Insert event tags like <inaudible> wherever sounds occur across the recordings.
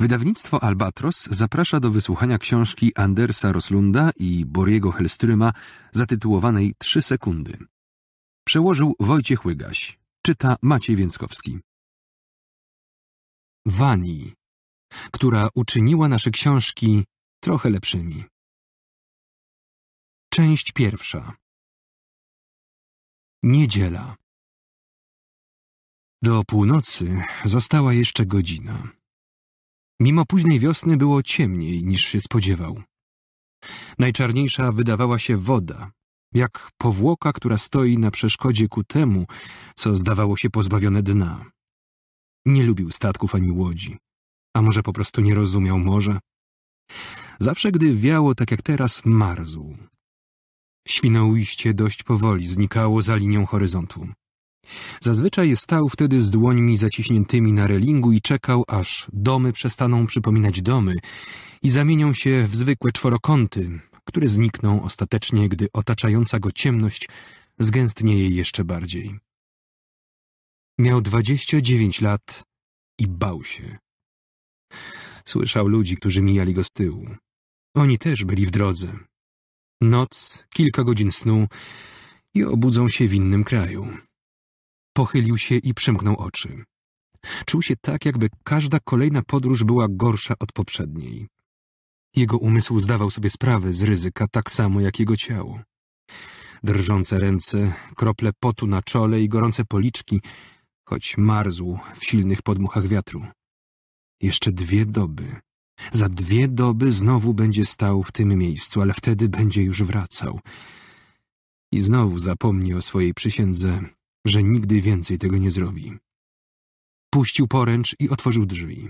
Wydawnictwo Albatros zaprasza do wysłuchania książki Andersa Roslunda i Boriego Helstryma zatytułowanej Trzy sekundy. Przełożył Wojciech Łygaś. Czyta Maciej Więckowski. Wani, która uczyniła nasze książki trochę lepszymi. Część pierwsza. Niedziela. Do północy została jeszcze godzina. Mimo późnej wiosny było ciemniej niż się spodziewał. Najczarniejsza wydawała się woda, jak powłoka, która stoi na przeszkodzie ku temu, co zdawało się pozbawione dna. Nie lubił statków ani łodzi, a może po prostu nie rozumiał morza. Zawsze, gdy wiało tak jak teraz, marzł. Świnoujście dość powoli znikało za linią horyzontu. Zazwyczaj stał wtedy z dłońmi zaciśniętymi na relingu i czekał, aż domy przestaną przypominać domy i zamienią się w zwykłe czworokąty, które znikną ostatecznie, gdy otaczająca go ciemność zgęstnieje jeszcze bardziej. Miał dwadzieścia dziewięć lat i bał się. Słyszał ludzi, którzy mijali go z tyłu. Oni też byli w drodze. Noc, kilka godzin snu i obudzą się w innym kraju pochylił się i przymknął oczy. Czuł się tak, jakby każda kolejna podróż była gorsza od poprzedniej. Jego umysł zdawał sobie sprawę z ryzyka tak samo jak jego ciało. Drżące ręce, krople potu na czole i gorące policzki, choć marzł w silnych podmuchach wiatru. Jeszcze dwie doby. Za dwie doby znowu będzie stał w tym miejscu, ale wtedy będzie już wracał. I znowu zapomni o swojej przysiędze że nigdy więcej tego nie zrobi. Puścił poręcz i otworzył drzwi.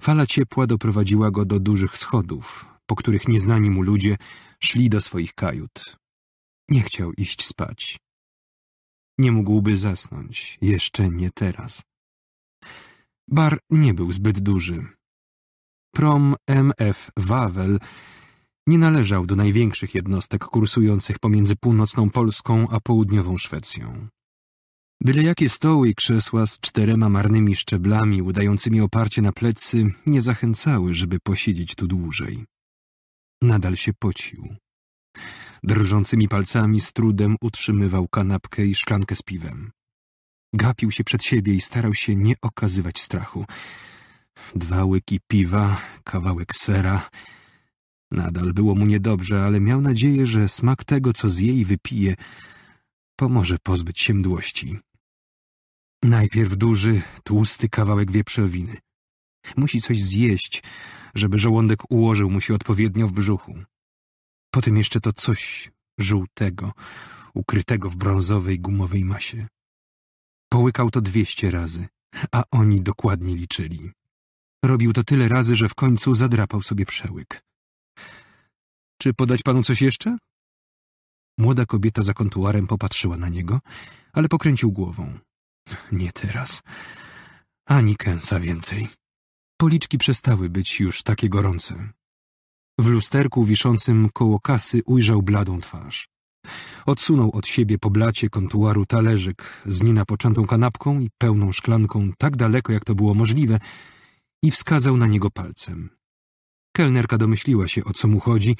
Fala ciepła doprowadziła go do dużych schodów, po których nieznani mu ludzie szli do swoich kajut. Nie chciał iść spać. Nie mógłby zasnąć, jeszcze nie teraz. Bar nie był zbyt duży. Prom MF Wawel nie należał do największych jednostek kursujących pomiędzy północną Polską a południową Szwecją. Byle jakie stoły i krzesła z czterema marnymi szczeblami udającymi oparcie na plecy nie zachęcały, żeby posiedzieć tu dłużej. Nadal się pocił. Drżącymi palcami z trudem utrzymywał kanapkę i szklankę z piwem. Gapił się przed siebie i starał się nie okazywać strachu. Dwa łyki piwa, kawałek sera. Nadal było mu niedobrze, ale miał nadzieję, że smak tego, co zje i wypije, pomoże pozbyć się mdłości. Najpierw duży, tłusty kawałek wieprzowiny. Musi coś zjeść, żeby żołądek ułożył mu się odpowiednio w brzuchu. Potem jeszcze to coś żółtego, ukrytego w brązowej, gumowej masie. Połykał to dwieście razy, a oni dokładnie liczyli. Robił to tyle razy, że w końcu zadrapał sobie przełyk. Czy podać panu coś jeszcze? Młoda kobieta za kontuarem popatrzyła na niego, ale pokręcił głową. Nie teraz. Ani kęsa więcej. Policzki przestały być już takie gorące. W lusterku wiszącym koło kasy ujrzał bladą twarz. Odsunął od siebie po blacie kontuaru talerzyk z nienapoczętą kanapką i pełną szklanką tak daleko, jak to było możliwe i wskazał na niego palcem. Kelnerka domyśliła się, o co mu chodzi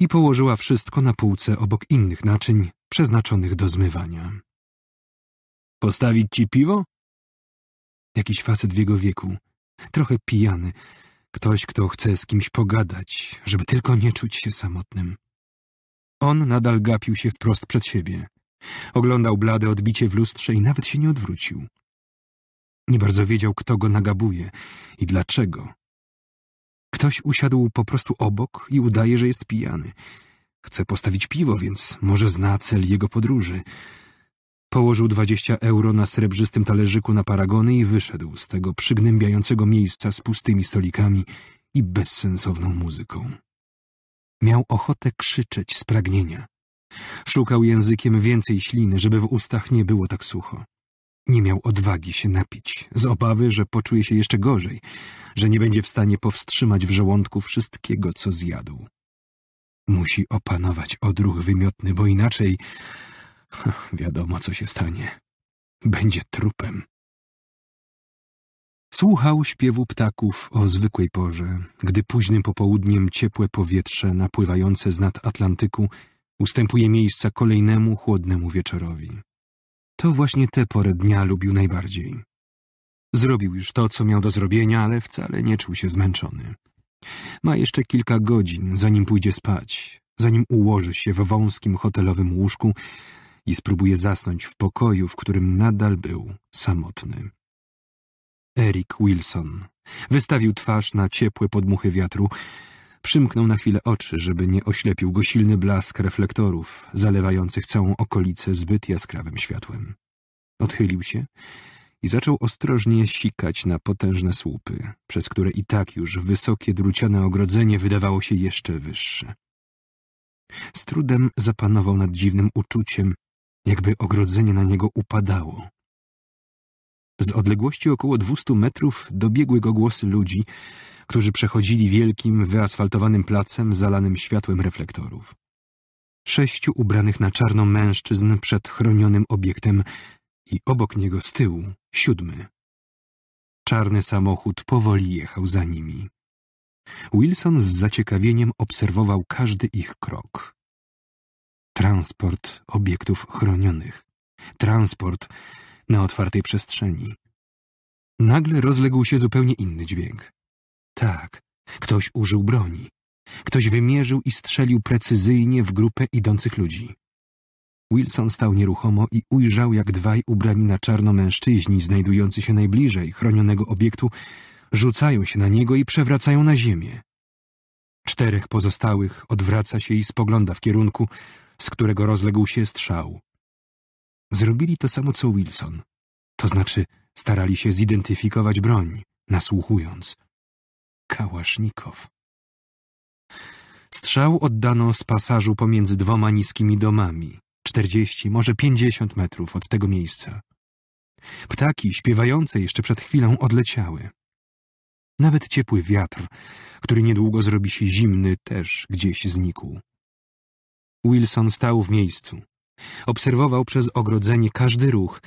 i położyła wszystko na półce obok innych naczyń przeznaczonych do zmywania. Postawić ci piwo? Jakiś facet w jego wieku, trochę pijany. Ktoś, kto chce z kimś pogadać, żeby tylko nie czuć się samotnym. On nadal gapił się wprost przed siebie. Oglądał blade odbicie w lustrze i nawet się nie odwrócił. Nie bardzo wiedział, kto go nagabuje i dlaczego. Ktoś usiadł po prostu obok i udaje, że jest pijany. Chce postawić piwo, więc może zna cel jego podróży. Położył dwadzieścia euro na srebrzystym talerzyku na paragony i wyszedł z tego przygnębiającego miejsca z pustymi stolikami i bezsensowną muzyką. Miał ochotę krzyczeć z pragnienia. Szukał językiem więcej śliny, żeby w ustach nie było tak sucho. Nie miał odwagi się napić, z obawy, że poczuje się jeszcze gorzej, że nie będzie w stanie powstrzymać w żołądku wszystkiego, co zjadł. Musi opanować odruch wymiotny, bo inaczej <laughs> wiadomo, co się stanie. Będzie trupem. Słuchał śpiewu ptaków o zwykłej porze, gdy późnym popołudniem ciepłe powietrze napływające z nad Atlantyku ustępuje miejsca kolejnemu chłodnemu wieczorowi. To właśnie tę porę dnia lubił najbardziej. Zrobił już to, co miał do zrobienia, ale wcale nie czuł się zmęczony. Ma jeszcze kilka godzin, zanim pójdzie spać, zanim ułoży się w wąskim hotelowym łóżku, i spróbuje zasnąć w pokoju, w którym nadal był samotny. Eric Wilson wystawił twarz na ciepłe podmuchy wiatru, Przymknął na chwilę oczy, żeby nie oślepił go silny blask reflektorów, zalewających całą okolicę zbyt jaskrawym światłem. Odchylił się i zaczął ostrożnie sikać na potężne słupy, przez które i tak już wysokie druciane ogrodzenie wydawało się jeszcze wyższe. Z trudem zapanował nad dziwnym uczuciem, jakby ogrodzenie na niego upadało. Z odległości około 200 metrów dobiegły go głosy ludzi, którzy przechodzili wielkim, wyasfaltowanym placem zalanym światłem reflektorów. Sześciu ubranych na czarno mężczyzn przed chronionym obiektem i obok niego z tyłu siódmy. Czarny samochód powoli jechał za nimi. Wilson z zaciekawieniem obserwował każdy ich krok transport obiektów chronionych, transport na otwartej przestrzeni. Nagle rozległ się zupełnie inny dźwięk. Tak, ktoś użył broni. Ktoś wymierzył i strzelił precyzyjnie w grupę idących ludzi. Wilson stał nieruchomo i ujrzał, jak dwaj ubrani na czarno mężczyźni, znajdujący się najbliżej chronionego obiektu, rzucają się na niego i przewracają na ziemię. Czterech pozostałych odwraca się i spogląda w kierunku, z którego rozległ się strzał. Zrobili to samo co Wilson, to znaczy starali się zidentyfikować broń, nasłuchując. Kałasznikow. Strzał oddano z pasażu pomiędzy dwoma niskimi domami, czterdzieści, może pięćdziesiąt metrów od tego miejsca. Ptaki śpiewające jeszcze przed chwilą odleciały. Nawet ciepły wiatr, który niedługo zrobi się zimny, też gdzieś znikł. Wilson stał w miejscu. Obserwował przez ogrodzenie każdy ruch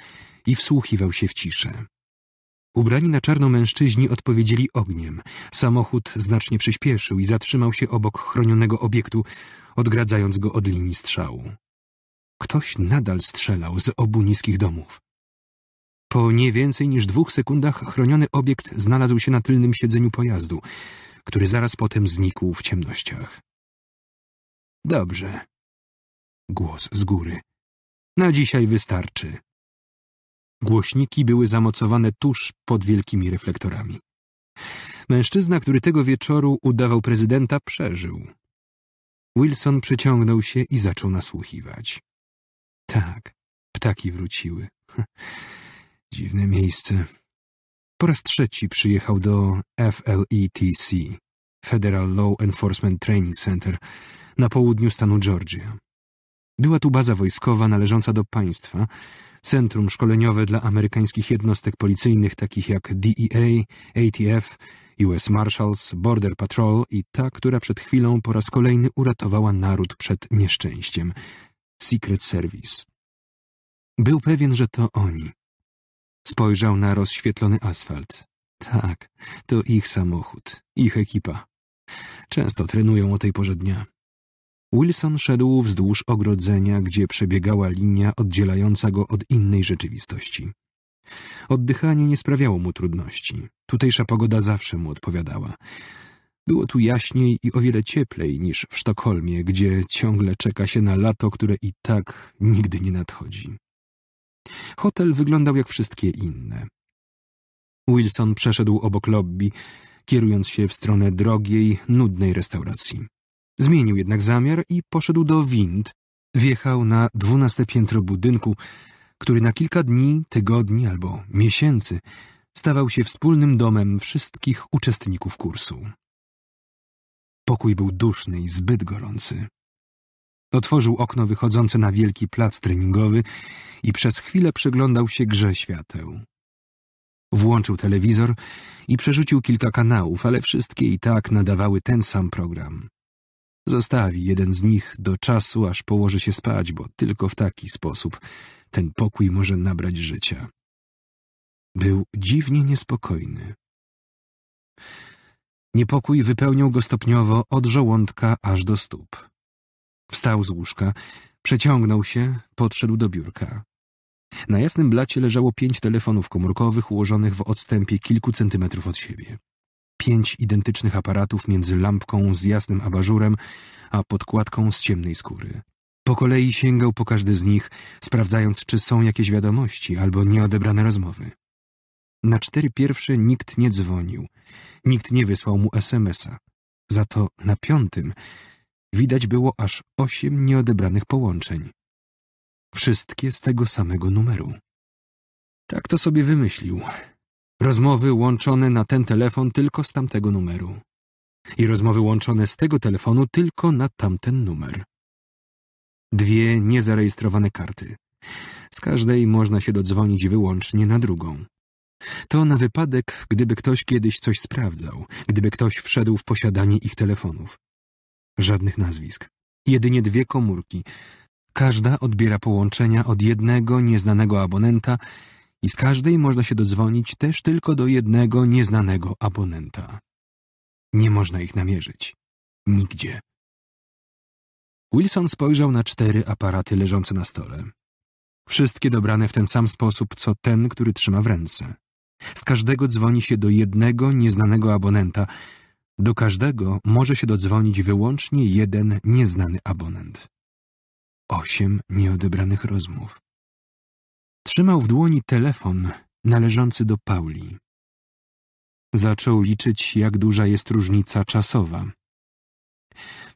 i wsłuchiwał się w ciszę. Ubrani na czarno mężczyźni odpowiedzieli ogniem. Samochód znacznie przyspieszył i zatrzymał się obok chronionego obiektu, odgradzając go od linii strzału. Ktoś nadal strzelał z obu niskich domów. Po nie więcej niż dwóch sekundach chroniony obiekt znalazł się na tylnym siedzeniu pojazdu, który zaraz potem znikł w ciemnościach. Dobrze, Głos z góry. Na dzisiaj wystarczy. Głośniki były zamocowane tuż pod wielkimi reflektorami. Mężczyzna, który tego wieczoru udawał prezydenta, przeżył. Wilson przeciągnął się i zaczął nasłuchiwać. Tak, ptaki wróciły. <laughs> Dziwne miejsce. Po raz trzeci przyjechał do FLETC, Federal Law Enforcement Training Center, na południu stanu Georgia. Była tu baza wojskowa należąca do państwa, centrum szkoleniowe dla amerykańskich jednostek policyjnych takich jak DEA, ATF, US Marshals, Border Patrol i ta, która przed chwilą po raz kolejny uratowała naród przed nieszczęściem Secret Service. Był pewien, że to oni. Spojrzał na rozświetlony asfalt. Tak, to ich samochód, ich ekipa. Często trenują o tej porze dnia. Wilson szedł wzdłuż ogrodzenia, gdzie przebiegała linia oddzielająca go od innej rzeczywistości. Oddychanie nie sprawiało mu trudności. Tutejsza pogoda zawsze mu odpowiadała. Było tu jaśniej i o wiele cieplej niż w Sztokholmie, gdzie ciągle czeka się na lato, które i tak nigdy nie nadchodzi. Hotel wyglądał jak wszystkie inne. Wilson przeszedł obok lobby, kierując się w stronę drogiej, nudnej restauracji. Zmienił jednak zamiar i poszedł do wind. Wjechał na dwunaste piętro budynku, który na kilka dni, tygodni albo miesięcy stawał się wspólnym domem wszystkich uczestników kursu. Pokój był duszny i zbyt gorący. Otworzył okno wychodzące na wielki plac treningowy i przez chwilę przyglądał się grze świateł. Włączył telewizor i przerzucił kilka kanałów, ale wszystkie i tak nadawały ten sam program. Zostawi jeden z nich do czasu, aż położy się spać, bo tylko w taki sposób ten pokój może nabrać życia. Był dziwnie niespokojny. Niepokój wypełniał go stopniowo od żołądka aż do stóp. Wstał z łóżka, przeciągnął się, podszedł do biurka. Na jasnym blacie leżało pięć telefonów komórkowych ułożonych w odstępie kilku centymetrów od siebie pięć identycznych aparatów między lampką z jasnym abażurem a podkładką z ciemnej skóry. Po kolei sięgał po każdy z nich, sprawdzając, czy są jakieś wiadomości albo nieodebrane rozmowy. Na cztery pierwsze nikt nie dzwonił, nikt nie wysłał mu SMS-a. Za to na piątym widać było aż osiem nieodebranych połączeń. Wszystkie z tego samego numeru. Tak to sobie wymyślił. Rozmowy łączone na ten telefon tylko z tamtego numeru. I rozmowy łączone z tego telefonu tylko na tamten numer. Dwie niezarejestrowane karty. Z każdej można się dodzwonić wyłącznie na drugą. To na wypadek, gdyby ktoś kiedyś coś sprawdzał, gdyby ktoś wszedł w posiadanie ich telefonów. Żadnych nazwisk. Jedynie dwie komórki. Każda odbiera połączenia od jednego nieznanego abonenta i z każdej można się dodzwonić też tylko do jednego nieznanego abonenta. Nie można ich namierzyć. Nigdzie. Wilson spojrzał na cztery aparaty leżące na stole. Wszystkie dobrane w ten sam sposób, co ten, który trzyma w ręce. Z każdego dzwoni się do jednego nieznanego abonenta. Do każdego może się dodzwonić wyłącznie jeden nieznany abonent. Osiem nieodebranych rozmów. Trzymał w dłoni telefon należący do Pauli. Zaczął liczyć, jak duża jest różnica czasowa.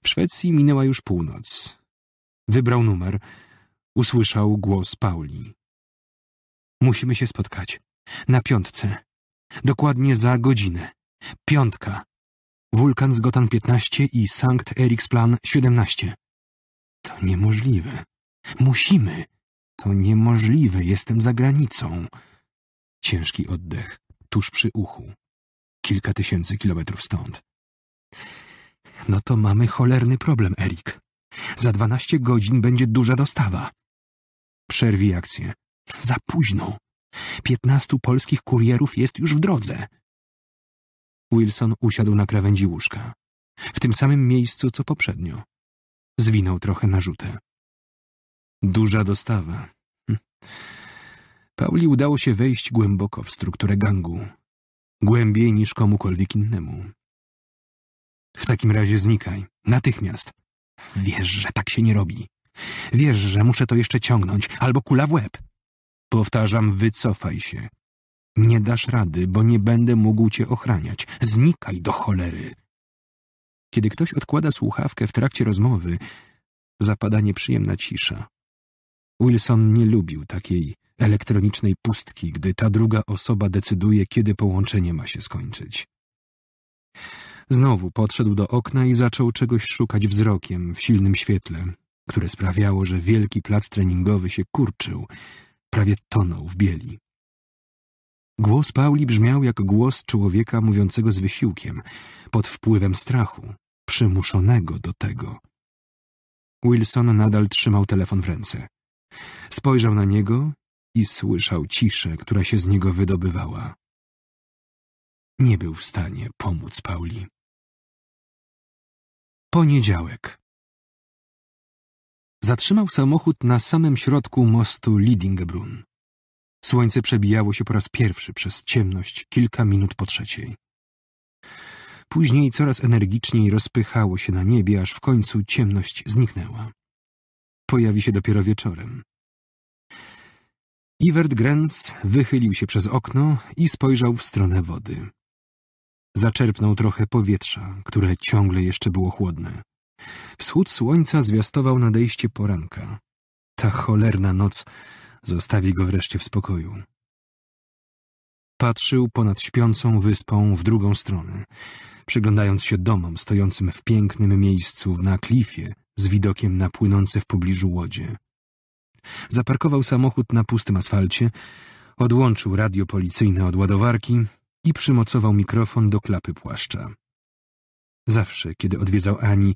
W Szwecji minęła już północ. Wybrał numer. Usłyszał głos Pauli. Musimy się spotkać. Na piątce. Dokładnie za godzinę. Piątka. Wulkan z Gotan 15 i Sankt Eriksplan 17. To niemożliwe. Musimy. To niemożliwe, jestem za granicą. Ciężki oddech, tuż przy uchu. Kilka tysięcy kilometrów stąd. No to mamy cholerny problem, Erik. Za dwanaście godzin będzie duża dostawa. Przerwij akcję. Za późno. Piętnastu polskich kurierów jest już w drodze. Wilson usiadł na krawędzi łóżka. W tym samym miejscu, co poprzednio. Zwinął trochę narzutę. Duża dostawa. Hm. Pauli udało się wejść głęboko w strukturę gangu. Głębiej niż komukolwiek innemu. W takim razie znikaj. Natychmiast. Wiesz, że tak się nie robi. Wiesz, że muszę to jeszcze ciągnąć, albo kula w łeb. Powtarzam, wycofaj się. Nie dasz rady, bo nie będę mógł cię ochraniać. Znikaj do cholery. Kiedy ktoś odkłada słuchawkę w trakcie rozmowy, zapada nieprzyjemna cisza. Wilson nie lubił takiej elektronicznej pustki, gdy ta druga osoba decyduje, kiedy połączenie ma się skończyć. Znowu podszedł do okna i zaczął czegoś szukać wzrokiem w silnym świetle, które sprawiało, że wielki plac treningowy się kurczył, prawie tonął w bieli. Głos Pauli brzmiał jak głos człowieka mówiącego z wysiłkiem, pod wpływem strachu, przymuszonego do tego. Wilson nadal trzymał telefon w ręce. Spojrzał na niego i słyszał ciszę, która się z niego wydobywała. Nie był w stanie pomóc Pauli. Poniedziałek. Zatrzymał samochód na samym środku mostu Lidingebrun. Słońce przebijało się po raz pierwszy przez ciemność kilka minut po trzeciej. Później coraz energiczniej rozpychało się na niebie, aż w końcu ciemność zniknęła pojawi się dopiero wieczorem. Iwert Grens wychylił się przez okno i spojrzał w stronę wody. Zaczerpnął trochę powietrza, które ciągle jeszcze było chłodne. Wschód słońca zwiastował nadejście poranka. Ta cholerna noc zostawi go wreszcie w spokoju. Patrzył ponad śpiącą wyspą w drugą stronę, przyglądając się domom stojącym w pięknym miejscu na klifie z widokiem na płynące w pobliżu łodzie. Zaparkował samochód na pustym asfalcie, odłączył radio policyjne od ładowarki i przymocował mikrofon do klapy płaszcza. Zawsze, kiedy odwiedzał Ani,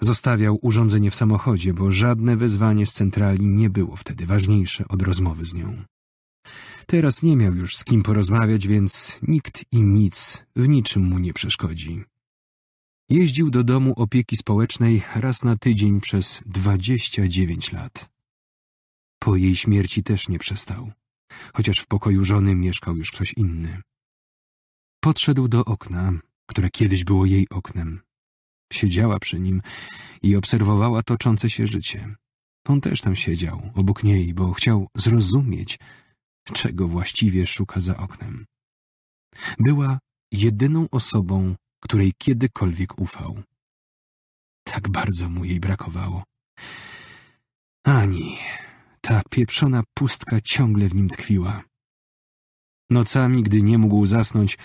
zostawiał urządzenie w samochodzie, bo żadne wezwanie z centrali nie było wtedy ważniejsze od rozmowy z nią. Teraz nie miał już z kim porozmawiać, więc nikt i nic w niczym mu nie przeszkodzi. Jeździł do domu opieki społecznej raz na tydzień przez 29 lat. Po jej śmierci też nie przestał, chociaż w pokoju żony mieszkał już ktoś inny. Podszedł do okna, które kiedyś było jej oknem. Siedziała przy nim i obserwowała toczące się życie. On też tam siedział, obok niej, bo chciał zrozumieć, czego właściwie szuka za oknem. Była jedyną osobą, której kiedykolwiek ufał. Tak bardzo mu jej brakowało. Ani, ta pieprzona pustka ciągle w nim tkwiła. Nocami, gdy nie mógł zasnąć,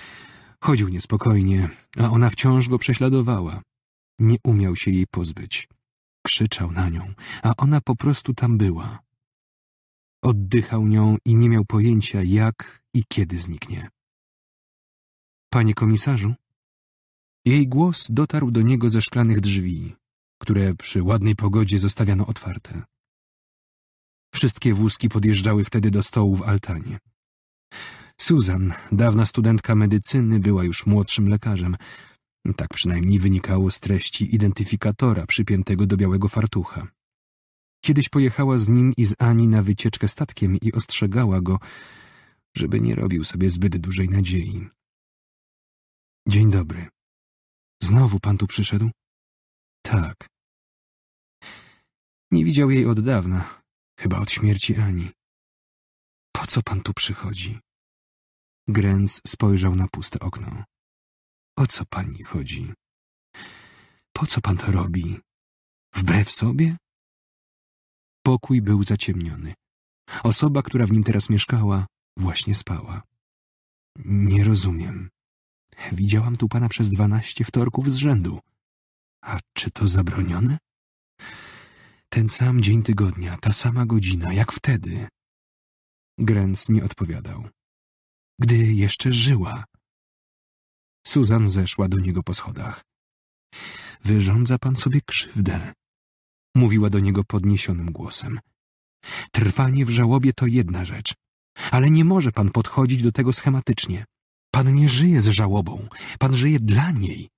chodził niespokojnie, a ona wciąż go prześladowała. Nie umiał się jej pozbyć. Krzyczał na nią, a ona po prostu tam była. Oddychał nią i nie miał pojęcia, jak i kiedy zniknie. Panie komisarzu, jej głos dotarł do niego ze szklanych drzwi, które przy ładnej pogodzie zostawiano otwarte. Wszystkie wózki podjeżdżały wtedy do stołu w altanie. Susan, dawna studentka medycyny, była już młodszym lekarzem. Tak przynajmniej wynikało z treści identyfikatora przypiętego do białego fartucha. Kiedyś pojechała z nim i z Ani na wycieczkę statkiem i ostrzegała go, żeby nie robił sobie zbyt dużej nadziei. Dzień dobry, Znowu pan tu przyszedł? Tak. Nie widział jej od dawna, chyba od śmierci Ani. Po co pan tu przychodzi? Gręc spojrzał na puste okno. O co pani chodzi? Po co pan to robi? Wbrew sobie? Pokój był zaciemniony. Osoba, która w nim teraz mieszkała, właśnie spała. Nie rozumiem. Widziałam tu pana przez dwanaście wtorków z rzędu. A czy to zabronione? Ten sam dzień tygodnia, ta sama godzina, jak wtedy. Grens nie odpowiadał. Gdy jeszcze żyła. Suzan zeszła do niego po schodach. Wyrządza pan sobie krzywdę, mówiła do niego podniesionym głosem. Trwanie w żałobie to jedna rzecz, ale nie może pan podchodzić do tego schematycznie. Pan nie żyje z żałobą, Pan żyje dla niej.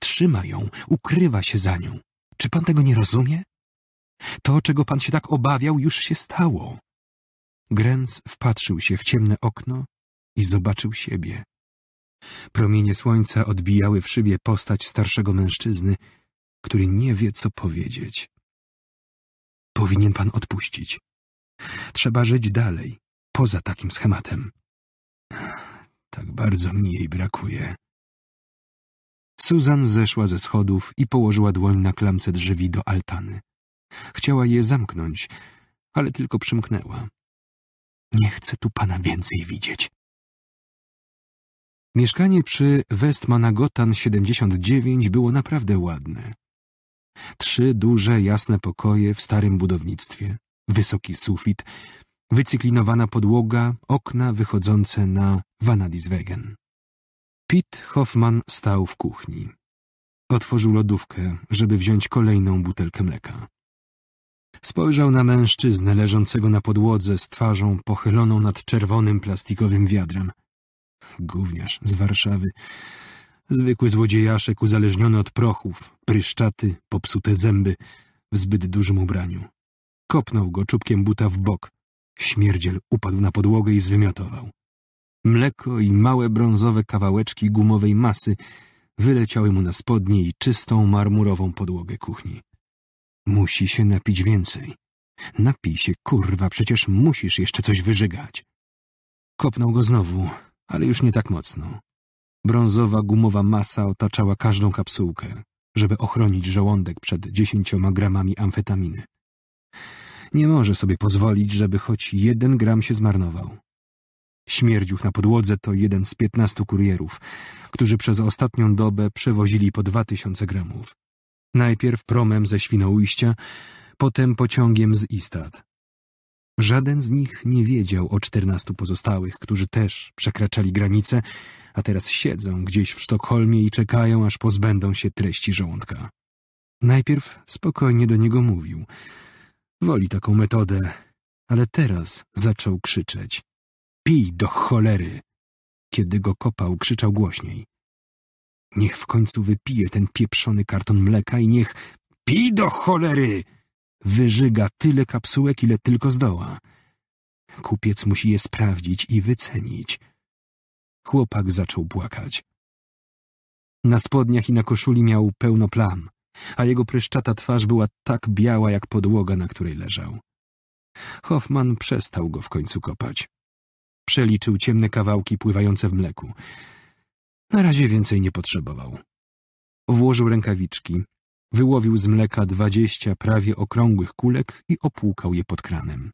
Trzyma ją, ukrywa się za nią. Czy Pan tego nie rozumie? To, czego Pan się tak obawiał, już się stało. Gręc wpatrzył się w ciemne okno i zobaczył siebie. Promienie słońca odbijały w szybie postać starszego mężczyzny, który nie wie, co powiedzieć. Powinien pan odpuścić. Trzeba żyć dalej, poza takim schematem. Tak bardzo mi jej brakuje. Susan zeszła ze schodów i położyła dłoń na klamce drzwi do altany. Chciała je zamknąć, ale tylko przymknęła. Nie chcę tu pana więcej widzieć. Mieszkanie przy Westmanagotan 79 było naprawdę ładne. Trzy duże, jasne pokoje w starym budownictwie, wysoki sufit, wycyklinowana podłoga, okna wychodzące na Vanadiswegen. Pit Hoffman stał w kuchni. Otworzył lodówkę, żeby wziąć kolejną butelkę mleka. Spojrzał na mężczyznę leżącego na podłodze z twarzą pochyloną nad czerwonym plastikowym wiadrem. Gówniarz z Warszawy. Zwykły złodziejaszek uzależniony od prochów, pryszczaty, popsute zęby, w zbyt dużym ubraniu. Kopnął go czubkiem buta w bok, Śmierdziel upadł na podłogę i zwymiotował. Mleko i małe brązowe kawałeczki gumowej masy wyleciały mu na spodnie i czystą marmurową podłogę kuchni. Musi się napić więcej. Napij się, kurwa, przecież musisz jeszcze coś wyżygać. Kopnął go znowu, ale już nie tak mocno. Brązowa gumowa masa otaczała każdą kapsułkę, żeby ochronić żołądek przed dziesięcioma gramami amfetaminy nie może sobie pozwolić, żeby choć jeden gram się zmarnował. Śmierdziuch na podłodze to jeden z piętnastu kurierów, którzy przez ostatnią dobę przewozili po dwa tysiące gramów. Najpierw promem ze Świnoujścia, potem pociągiem z Istad. Żaden z nich nie wiedział o czternastu pozostałych, którzy też przekraczali granice, a teraz siedzą gdzieś w Sztokholmie i czekają, aż pozbędą się treści żołądka. Najpierw spokojnie do niego mówił – Woli taką metodę, ale teraz zaczął krzyczeć. Pij do cholery! Kiedy go kopał, krzyczał głośniej. Niech w końcu wypije ten pieprzony karton mleka i niech... Pij do cholery! Wyżyga tyle kapsułek, ile tylko zdoła. Kupiec musi je sprawdzić i wycenić. Chłopak zaczął płakać. Na spodniach i na koszuli miał pełno plam a jego pryszczata twarz była tak biała jak podłoga, na której leżał. Hoffman przestał go w końcu kopać. Przeliczył ciemne kawałki pływające w mleku. Na razie więcej nie potrzebował. Włożył rękawiczki, wyłowił z mleka dwadzieścia prawie okrągłych kulek i opłukał je pod kranem.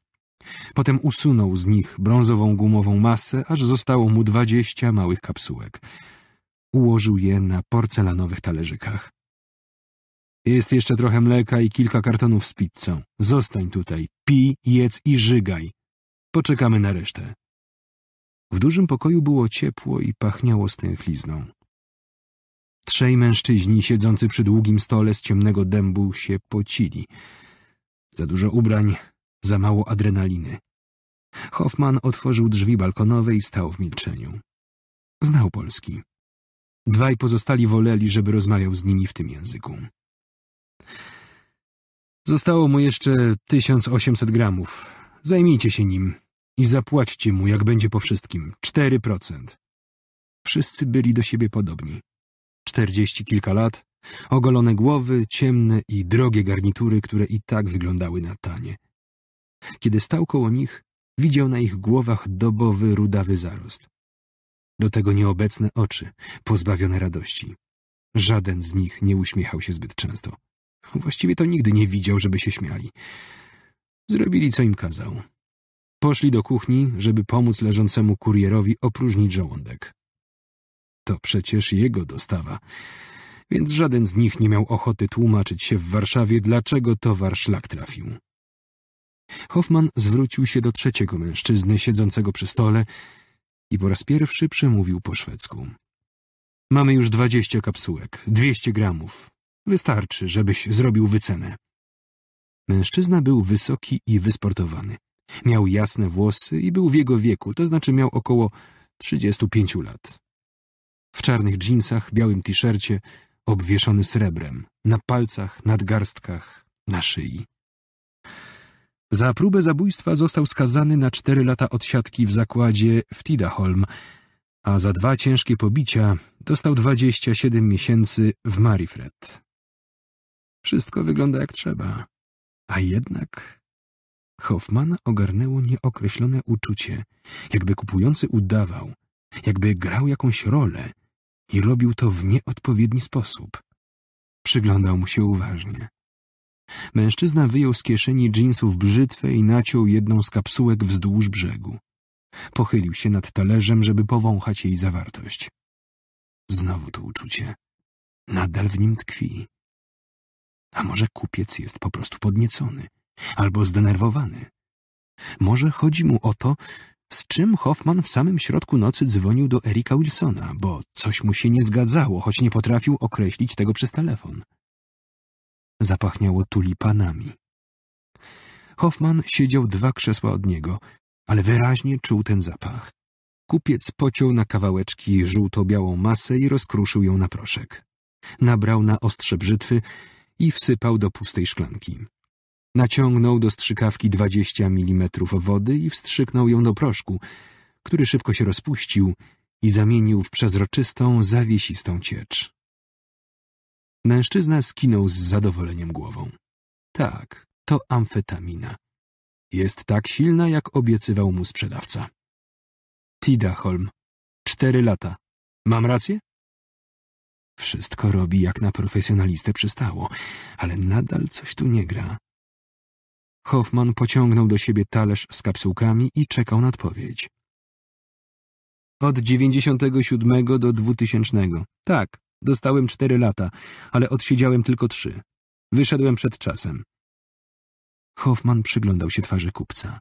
Potem usunął z nich brązową gumową masę, aż zostało mu dwadzieścia małych kapsułek. Ułożył je na porcelanowych talerzykach. Jest jeszcze trochę mleka i kilka kartonów z pizzą. Zostań tutaj, pij, jedz i żygaj. Poczekamy na resztę. W dużym pokoju było ciepło i pachniało stęchlizną. Trzej mężczyźni siedzący przy długim stole z ciemnego dębu się pocili. Za dużo ubrań, za mało adrenaliny. Hoffman otworzył drzwi balkonowe i stał w milczeniu. Znał polski. Dwaj pozostali woleli, żeby rozmawiał z nimi w tym języku. Zostało mu jeszcze 1800 gramów. Zajmijcie się nim i zapłaćcie mu, jak będzie po wszystkim. 4%. Wszyscy byli do siebie podobni. Czterdzieści kilka lat, ogolone głowy, ciemne i drogie garnitury, które i tak wyglądały na tanie. Kiedy stał koło nich, widział na ich głowach dobowy, rudawy zarost. Do tego nieobecne oczy, pozbawione radości. Żaden z nich nie uśmiechał się zbyt często. Właściwie to nigdy nie widział, żeby się śmiali. Zrobili, co im kazał. Poszli do kuchni, żeby pomóc leżącemu kurierowi opróżnić żołądek. To przecież jego dostawa, więc żaden z nich nie miał ochoty tłumaczyć się w Warszawie, dlaczego towar szlak trafił. Hoffman zwrócił się do trzeciego mężczyzny siedzącego przy stole i po raz pierwszy przemówił po szwedzku. Mamy już dwadzieścia kapsułek, dwieście gramów. Wystarczy, żebyś zrobił wycenę. Mężczyzna był wysoki i wysportowany. Miał jasne włosy i był w jego wieku, to znaczy miał około 35 lat. W czarnych dżinsach, białym t-shircie, obwieszony srebrem, na palcach, nadgarstkach, na szyi. Za próbę zabójstwa został skazany na cztery lata odsiadki w zakładzie w Tidaholm, a za dwa ciężkie pobicia dostał 27 miesięcy w Marifred. Wszystko wygląda jak trzeba. A jednak... Hoffmana ogarnęło nieokreślone uczucie, jakby kupujący udawał, jakby grał jakąś rolę i robił to w nieodpowiedni sposób. Przyglądał mu się uważnie. Mężczyzna wyjął z kieszeni dżinsów brzytwę i naciął jedną z kapsułek wzdłuż brzegu. Pochylił się nad talerzem, żeby powąchać jej zawartość. Znowu to uczucie. Nadal w nim tkwi. A może kupiec jest po prostu podniecony albo zdenerwowany. Może chodzi mu o to, z czym Hoffman w samym środku nocy dzwonił do Erika Wilsona, bo coś mu się nie zgadzało, choć nie potrafił określić tego przez telefon. Zapachniało tulipanami. Hoffman siedział dwa krzesła od niego, ale wyraźnie czuł ten zapach. Kupiec pociął na kawałeczki żółto-białą masę i rozkruszył ją na proszek. Nabrał na ostrze brzytwy i wsypał do pustej szklanki. Naciągnął do strzykawki 20 mm wody i wstrzyknął ją do proszku, który szybko się rozpuścił i zamienił w przezroczystą, zawiesistą ciecz. Mężczyzna skinął z zadowoleniem głową. Tak, to amfetamina. Jest tak silna, jak obiecywał mu sprzedawca. Tidaholm. Cztery lata. Mam rację? Wszystko robi jak na profesjonalistę przystało, ale nadal coś tu nie gra. Hoffman pociągnął do siebie talerz z kapsułkami i czekał na odpowiedź. Od 97 do 2000. Tak, dostałem cztery lata, ale odsiedziałem tylko trzy. Wyszedłem przed czasem. Hoffman przyglądał się twarzy kupca.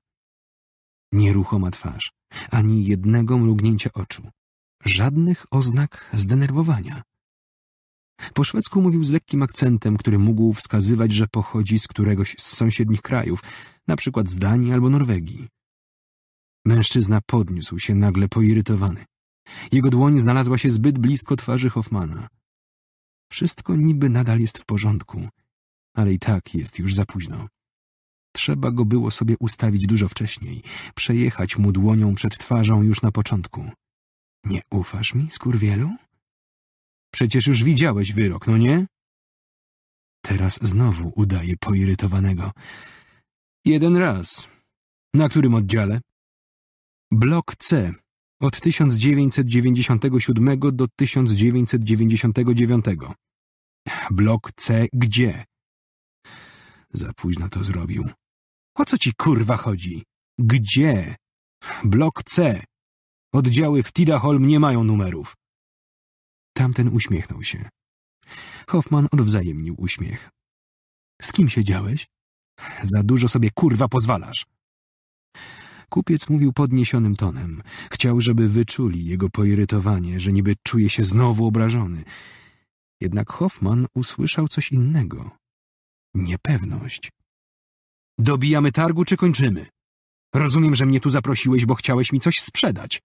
Nieruchoma twarz, ani jednego mrugnięcia oczu. Żadnych oznak zdenerwowania. Po szwedzku mówił z lekkim akcentem, który mógł wskazywać, że pochodzi z któregoś z sąsiednich krajów, na przykład z Danii albo Norwegii. Mężczyzna podniósł się nagle poirytowany. Jego dłoń znalazła się zbyt blisko twarzy Hoffmana. Wszystko niby nadal jest w porządku, ale i tak jest już za późno. Trzeba go było sobie ustawić dużo wcześniej, przejechać mu dłonią przed twarzą już na początku. Nie ufasz mi, skurwielu? Przecież już widziałeś wyrok, no nie? Teraz znowu udaje poirytowanego. Jeden raz. Na którym oddziale? Blok C. Od 1997 do 1999. Blok C gdzie? Za późno to zrobił. O co ci kurwa chodzi? Gdzie? Blok C. Oddziały w Tidaholm nie mają numerów. Tamten uśmiechnął się. Hoffman odwzajemnił uśmiech. Z kim siedziałeś? Za dużo sobie kurwa pozwalasz. Kupiec mówił podniesionym tonem. Chciał, żeby wyczuli jego poirytowanie, że niby czuje się znowu obrażony. Jednak Hoffman usłyszał coś innego. Niepewność. Dobijamy targu czy kończymy? Rozumiem, że mnie tu zaprosiłeś, bo chciałeś mi coś sprzedać.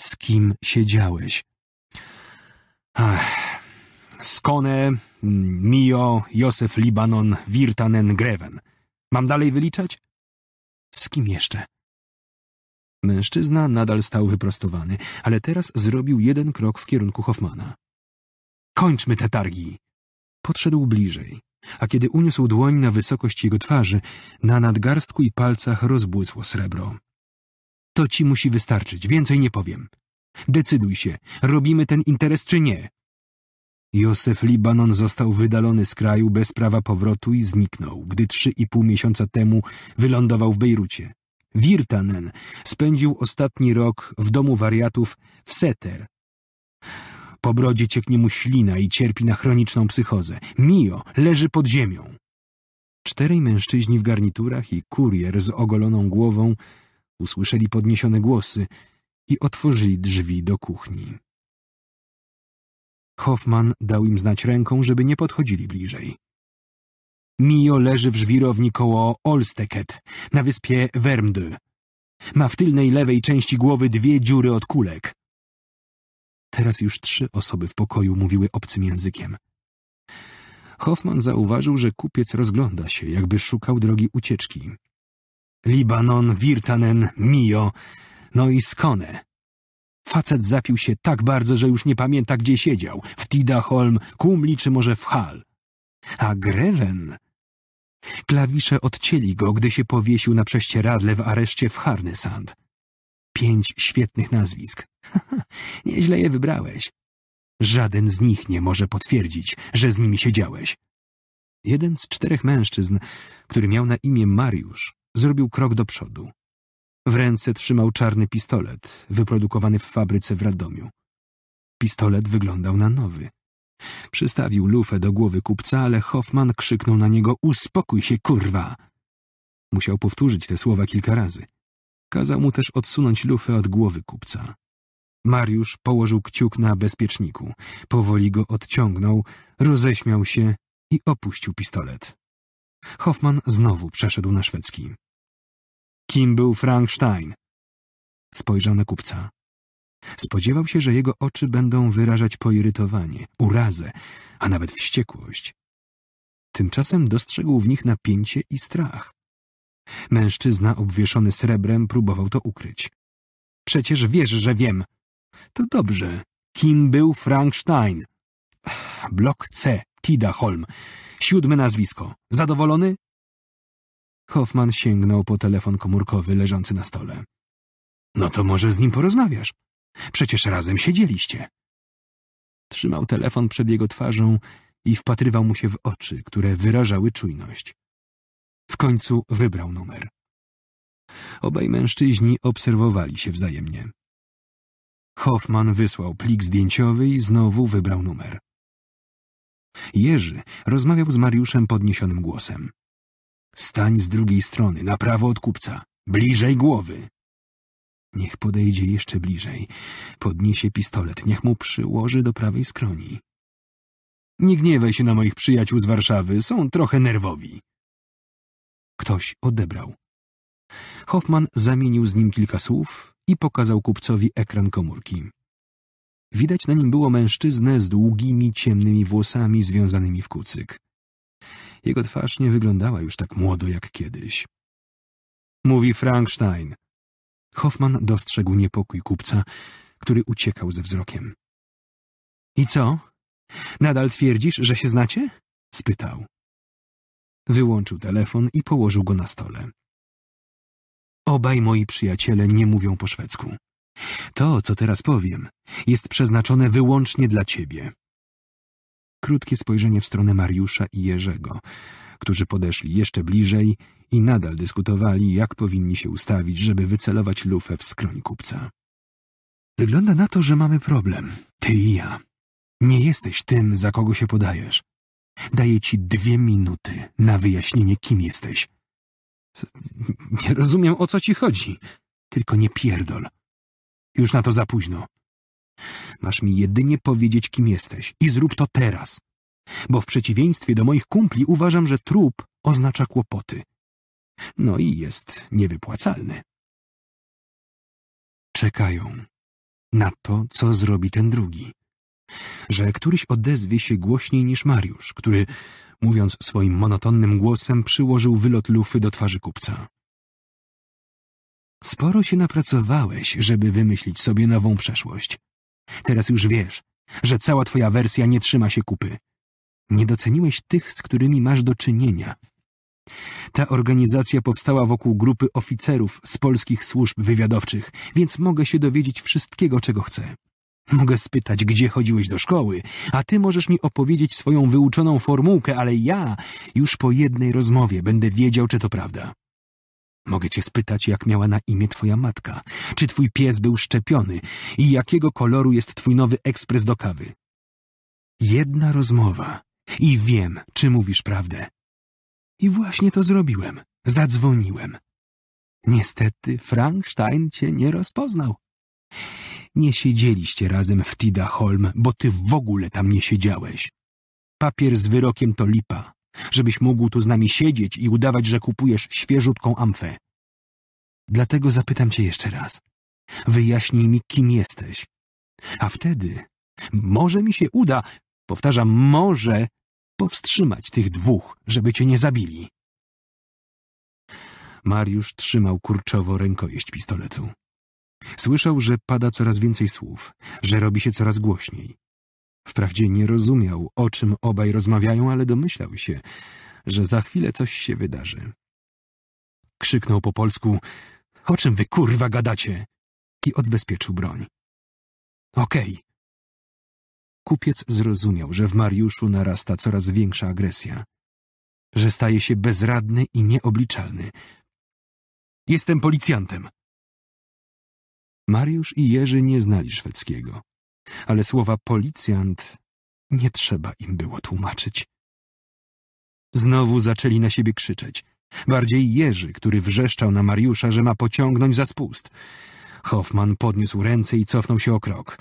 Z kim siedziałeś? Skone, Mio, Józef Libanon, Wirtanen, Greven. Mam dalej wyliczać? Z kim jeszcze? Mężczyzna nadal stał wyprostowany, ale teraz zrobił jeden krok w kierunku Hoffmana. Kończmy te targi! Podszedł bliżej, a kiedy uniósł dłoń na wysokość jego twarzy, na nadgarstku i palcach rozbłysło srebro. To ci musi wystarczyć, więcej nie powiem. Decyduj się, robimy ten interes czy nie. Józef Libanon został wydalony z kraju bez prawa powrotu i zniknął, gdy trzy i pół miesiąca temu wylądował w Bejrucie. Wirtanen spędził ostatni rok w domu wariatów w Seter. Po brodzie cieknie mu ślina i cierpi na chroniczną psychozę. Mio leży pod ziemią. Czterej mężczyźni w garniturach i kurier z ogoloną głową usłyszeli podniesione głosy – i otworzyli drzwi do kuchni. Hoffman dał im znać ręką, żeby nie podchodzili bliżej. Mio leży w żwirowni koło Olsteket, na wyspie Wermdy. Ma w tylnej lewej części głowy dwie dziury od kulek. Teraz już trzy osoby w pokoju mówiły obcym językiem. Hoffman zauważył, że kupiec rozgląda się, jakby szukał drogi ucieczki. Libanon, Wirtanen, Mio no i Skone. Facet zapił się tak bardzo, że już nie pamięta, gdzie siedział. W Tidaholm, Kumli czy może w Hall. A Greven... Klawisze odcięli go, gdy się powiesił na prześcieradle w areszcie w Harnesand. Pięć świetnych nazwisk. <laughs> Nieźle je wybrałeś. Żaden z nich nie może potwierdzić, że z nimi siedziałeś. Jeden z czterech mężczyzn, który miał na imię Mariusz, zrobił krok do przodu. W ręce trzymał czarny pistolet, wyprodukowany w fabryce w Radomiu. Pistolet wyglądał na nowy. Przystawił lufę do głowy kupca, ale Hoffman krzyknął na niego — uspokój się, kurwa! Musiał powtórzyć te słowa kilka razy. Kazał mu też odsunąć lufę od głowy kupca. Mariusz położył kciuk na bezpieczniku, powoli go odciągnął, roześmiał się i opuścił pistolet. Hoffman znowu przeszedł na szwedzki. Kim był Frankenstein? Spojrzał na kupca. Spodziewał się, że jego oczy będą wyrażać poirytowanie, urazę, a nawet wściekłość. Tymczasem dostrzegł w nich napięcie i strach. Mężczyzna obwieszony srebrem próbował to ukryć. Przecież wiesz, że wiem. To dobrze. Kim był Frankenstein? Blok C, Tida Holm. Siódme nazwisko. Zadowolony? Hoffman sięgnął po telefon komórkowy leżący na stole. No to może z nim porozmawiasz. Przecież razem siedzieliście. Trzymał telefon przed jego twarzą i wpatrywał mu się w oczy, które wyrażały czujność. W końcu wybrał numer. Obaj mężczyźni obserwowali się wzajemnie. Hoffman wysłał plik zdjęciowy i znowu wybrał numer. Jerzy rozmawiał z Mariuszem podniesionym głosem. Stań z drugiej strony, na prawo od kupca. Bliżej głowy. Niech podejdzie jeszcze bliżej. Podniesie pistolet, niech mu przyłoży do prawej skroni. Nie gniewaj się na moich przyjaciół z Warszawy, są trochę nerwowi. Ktoś odebrał. Hoffman zamienił z nim kilka słów i pokazał kupcowi ekran komórki. Widać na nim było mężczyznę z długimi, ciemnymi włosami związanymi w kucyk. Jego twarz nie wyglądała już tak młodo jak kiedyś. Mówi Frankenstein. Hoffman dostrzegł niepokój kupca, który uciekał ze wzrokiem. I co? Nadal twierdzisz, że się znacie? spytał. Wyłączył telefon i położył go na stole. Obaj moi przyjaciele nie mówią po szwedzku. To, co teraz powiem, jest przeznaczone wyłącznie dla ciebie krótkie spojrzenie w stronę Mariusza i Jerzego, którzy podeszli jeszcze bliżej i nadal dyskutowali, jak powinni się ustawić, żeby wycelować lufę w skroń kupca. Wygląda na to, że mamy problem, ty i ja. Nie jesteś tym, za kogo się podajesz. Daję ci dwie minuty na wyjaśnienie, kim jesteś. Nie rozumiem, o co ci chodzi. Tylko nie pierdol. Już na to za późno. Masz mi jedynie powiedzieć, kim jesteś i zrób to teraz, bo w przeciwieństwie do moich kumpli uważam, że trup oznacza kłopoty. No i jest niewypłacalny. Czekają na to, co zrobi ten drugi. Że któryś odezwie się głośniej niż Mariusz, który, mówiąc swoim monotonnym głosem, przyłożył wylot lufy do twarzy kupca. Sporo się napracowałeś, żeby wymyślić sobie nową przeszłość, Teraz już wiesz, że cała twoja wersja nie trzyma się kupy. Nie doceniłeś tych, z którymi masz do czynienia. Ta organizacja powstała wokół grupy oficerów z polskich służb wywiadowczych, więc mogę się dowiedzieć wszystkiego, czego chcę. Mogę spytać, gdzie chodziłeś do szkoły, a ty możesz mi opowiedzieć swoją wyuczoną formułkę, ale ja już po jednej rozmowie będę wiedział, czy to prawda. Mogę cię spytać, jak miała na imię twoja matka, czy twój pies był szczepiony i jakiego koloru jest twój nowy ekspres do kawy. Jedna rozmowa i wiem, czy mówisz prawdę. I właśnie to zrobiłem. Zadzwoniłem. Niestety Frankstein cię nie rozpoznał. Nie siedzieliście razem w Tidaholm, bo ty w ogóle tam nie siedziałeś. Papier z wyrokiem to lipa żebyś mógł tu z nami siedzieć i udawać, że kupujesz świeżutką amfę. Dlatego zapytam cię jeszcze raz. Wyjaśnij mi, kim jesteś. A wtedy może mi się uda, powtarzam, może powstrzymać tych dwóch, żeby cię nie zabili. Mariusz trzymał kurczowo rękojeść pistoletu. Słyszał, że pada coraz więcej słów, że robi się coraz głośniej, Wprawdzie nie rozumiał, o czym obaj rozmawiają, ale domyślał się, że za chwilę coś się wydarzy. Krzyknął po polsku, o czym wy kurwa gadacie? I odbezpieczył broń. Okej. Okay. Kupiec zrozumiał, że w Mariuszu narasta coraz większa agresja, że staje się bezradny i nieobliczalny. Jestem policjantem. Mariusz i Jerzy nie znali szwedzkiego ale słowa policjant nie trzeba im było tłumaczyć. Znowu zaczęli na siebie krzyczeć. Bardziej Jerzy, który wrzeszczał na Mariusza, że ma pociągnąć za spust. Hoffman podniósł ręce i cofnął się o krok.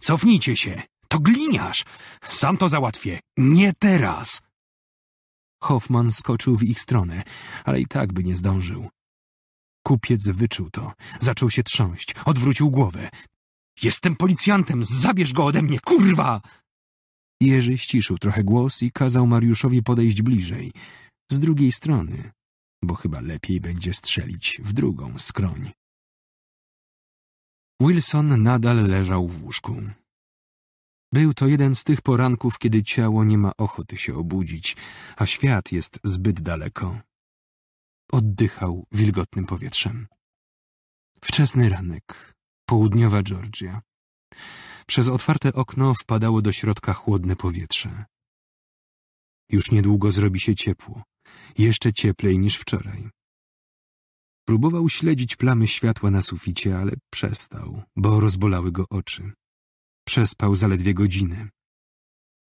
Cofnijcie się! To gliniarz! Sam to załatwię! Nie teraz! Hoffman skoczył w ich stronę, ale i tak by nie zdążył. Kupiec wyczuł to. Zaczął się trząść. Odwrócił głowę. Jestem policjantem, zabierz go ode mnie, kurwa! Jerzy ściszył trochę głos i kazał Mariuszowi podejść bliżej, z drugiej strony, bo chyba lepiej będzie strzelić w drugą skroń. Wilson nadal leżał w łóżku. Był to jeden z tych poranków, kiedy ciało nie ma ochoty się obudzić, a świat jest zbyt daleko. Oddychał wilgotnym powietrzem. Wczesny ranek, Południowa Georgia. Przez otwarte okno wpadało do środka chłodne powietrze. Już niedługo zrobi się ciepło, jeszcze cieplej niż wczoraj. Próbował śledzić plamy światła na suficie, ale przestał, bo rozbolały go oczy. Przespał zaledwie godzinę.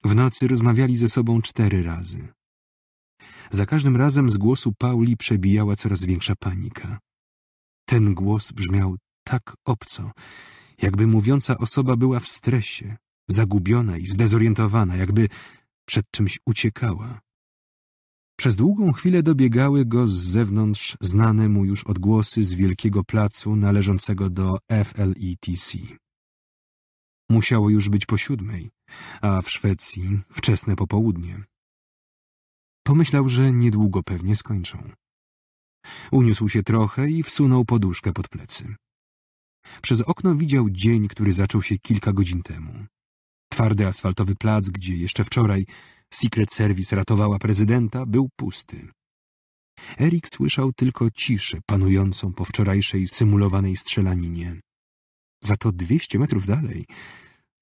W nocy rozmawiali ze sobą cztery razy. Za każdym razem z głosu Pauli przebijała coraz większa panika. Ten głos brzmiał tak obco, jakby mówiąca osoba była w stresie, zagubiona i zdezorientowana, jakby przed czymś uciekała. Przez długą chwilę dobiegały go z zewnątrz znane mu już odgłosy z wielkiego placu należącego do FLETC. Musiało już być po siódmej, a w Szwecji wczesne popołudnie. Pomyślał, że niedługo pewnie skończą. Uniósł się trochę i wsunął poduszkę pod plecy. Przez okno widział dzień, który zaczął się kilka godzin temu. Twardy asfaltowy plac, gdzie jeszcze wczoraj Secret Service ratowała prezydenta, był pusty. Erik słyszał tylko ciszę panującą po wczorajszej symulowanej strzelaninie. Za to dwieście metrów dalej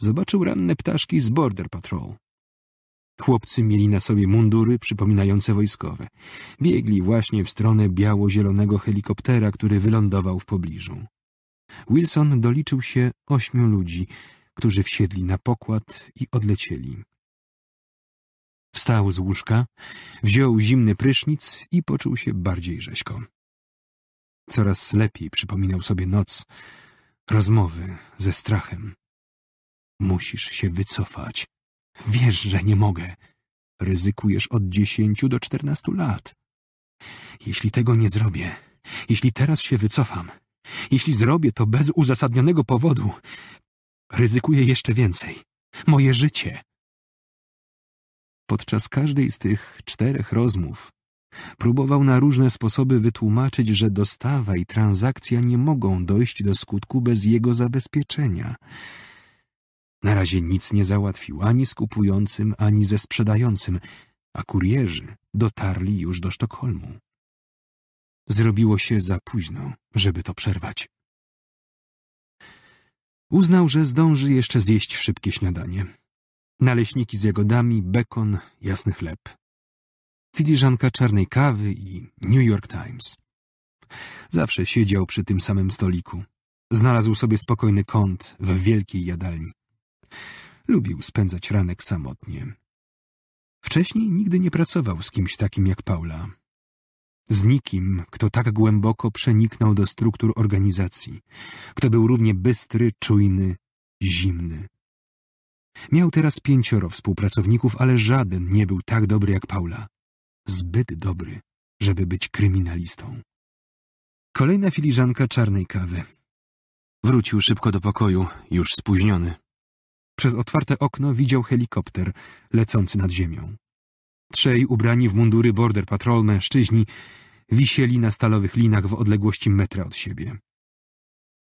zobaczył ranne ptaszki z Border Patrol. Chłopcy mieli na sobie mundury przypominające wojskowe. Biegli właśnie w stronę biało-zielonego helikoptera, który wylądował w pobliżu. Wilson doliczył się ośmiu ludzi, którzy wsiedli na pokład i odlecieli. Wstał z łóżka, wziął zimny prysznic i poczuł się bardziej rzeźko. Coraz lepiej przypominał sobie noc, rozmowy ze strachem. Musisz się wycofać. Wiesz, że nie mogę. Ryzykujesz od dziesięciu do czternastu lat. Jeśli tego nie zrobię, jeśli teraz się wycofam, jeśli zrobię to bez uzasadnionego powodu, ryzykuję jeszcze więcej. Moje życie. Podczas każdej z tych czterech rozmów próbował na różne sposoby wytłumaczyć, że dostawa i transakcja nie mogą dojść do skutku bez jego zabezpieczenia. Na razie nic nie załatwił ani z kupującym, ani ze sprzedającym, a kurierzy dotarli już do Sztokholmu zrobiło się za późno, żeby to przerwać. Uznał, że zdąży jeszcze zjeść szybkie śniadanie. Naleśniki z jagodami, bekon, jasny chleb. Filiżanka czarnej kawy i New York Times. Zawsze siedział przy tym samym stoliku. Znalazł sobie spokojny kąt w wielkiej jadalni. Lubił spędzać ranek samotnie. Wcześniej nigdy nie pracował z kimś takim jak Paula. Z nikim, kto tak głęboko przeniknął do struktur organizacji, kto był równie bystry, czujny, zimny. Miał teraz pięcioro współpracowników, ale żaden nie był tak dobry jak Paula. Zbyt dobry, żeby być kryminalistą. Kolejna filiżanka czarnej kawy. Wrócił szybko do pokoju, już spóźniony. Przez otwarte okno widział helikopter lecący nad ziemią. Trzej ubrani w mundury Border Patrol mężczyźni wisieli na stalowych linach w odległości metra od siebie.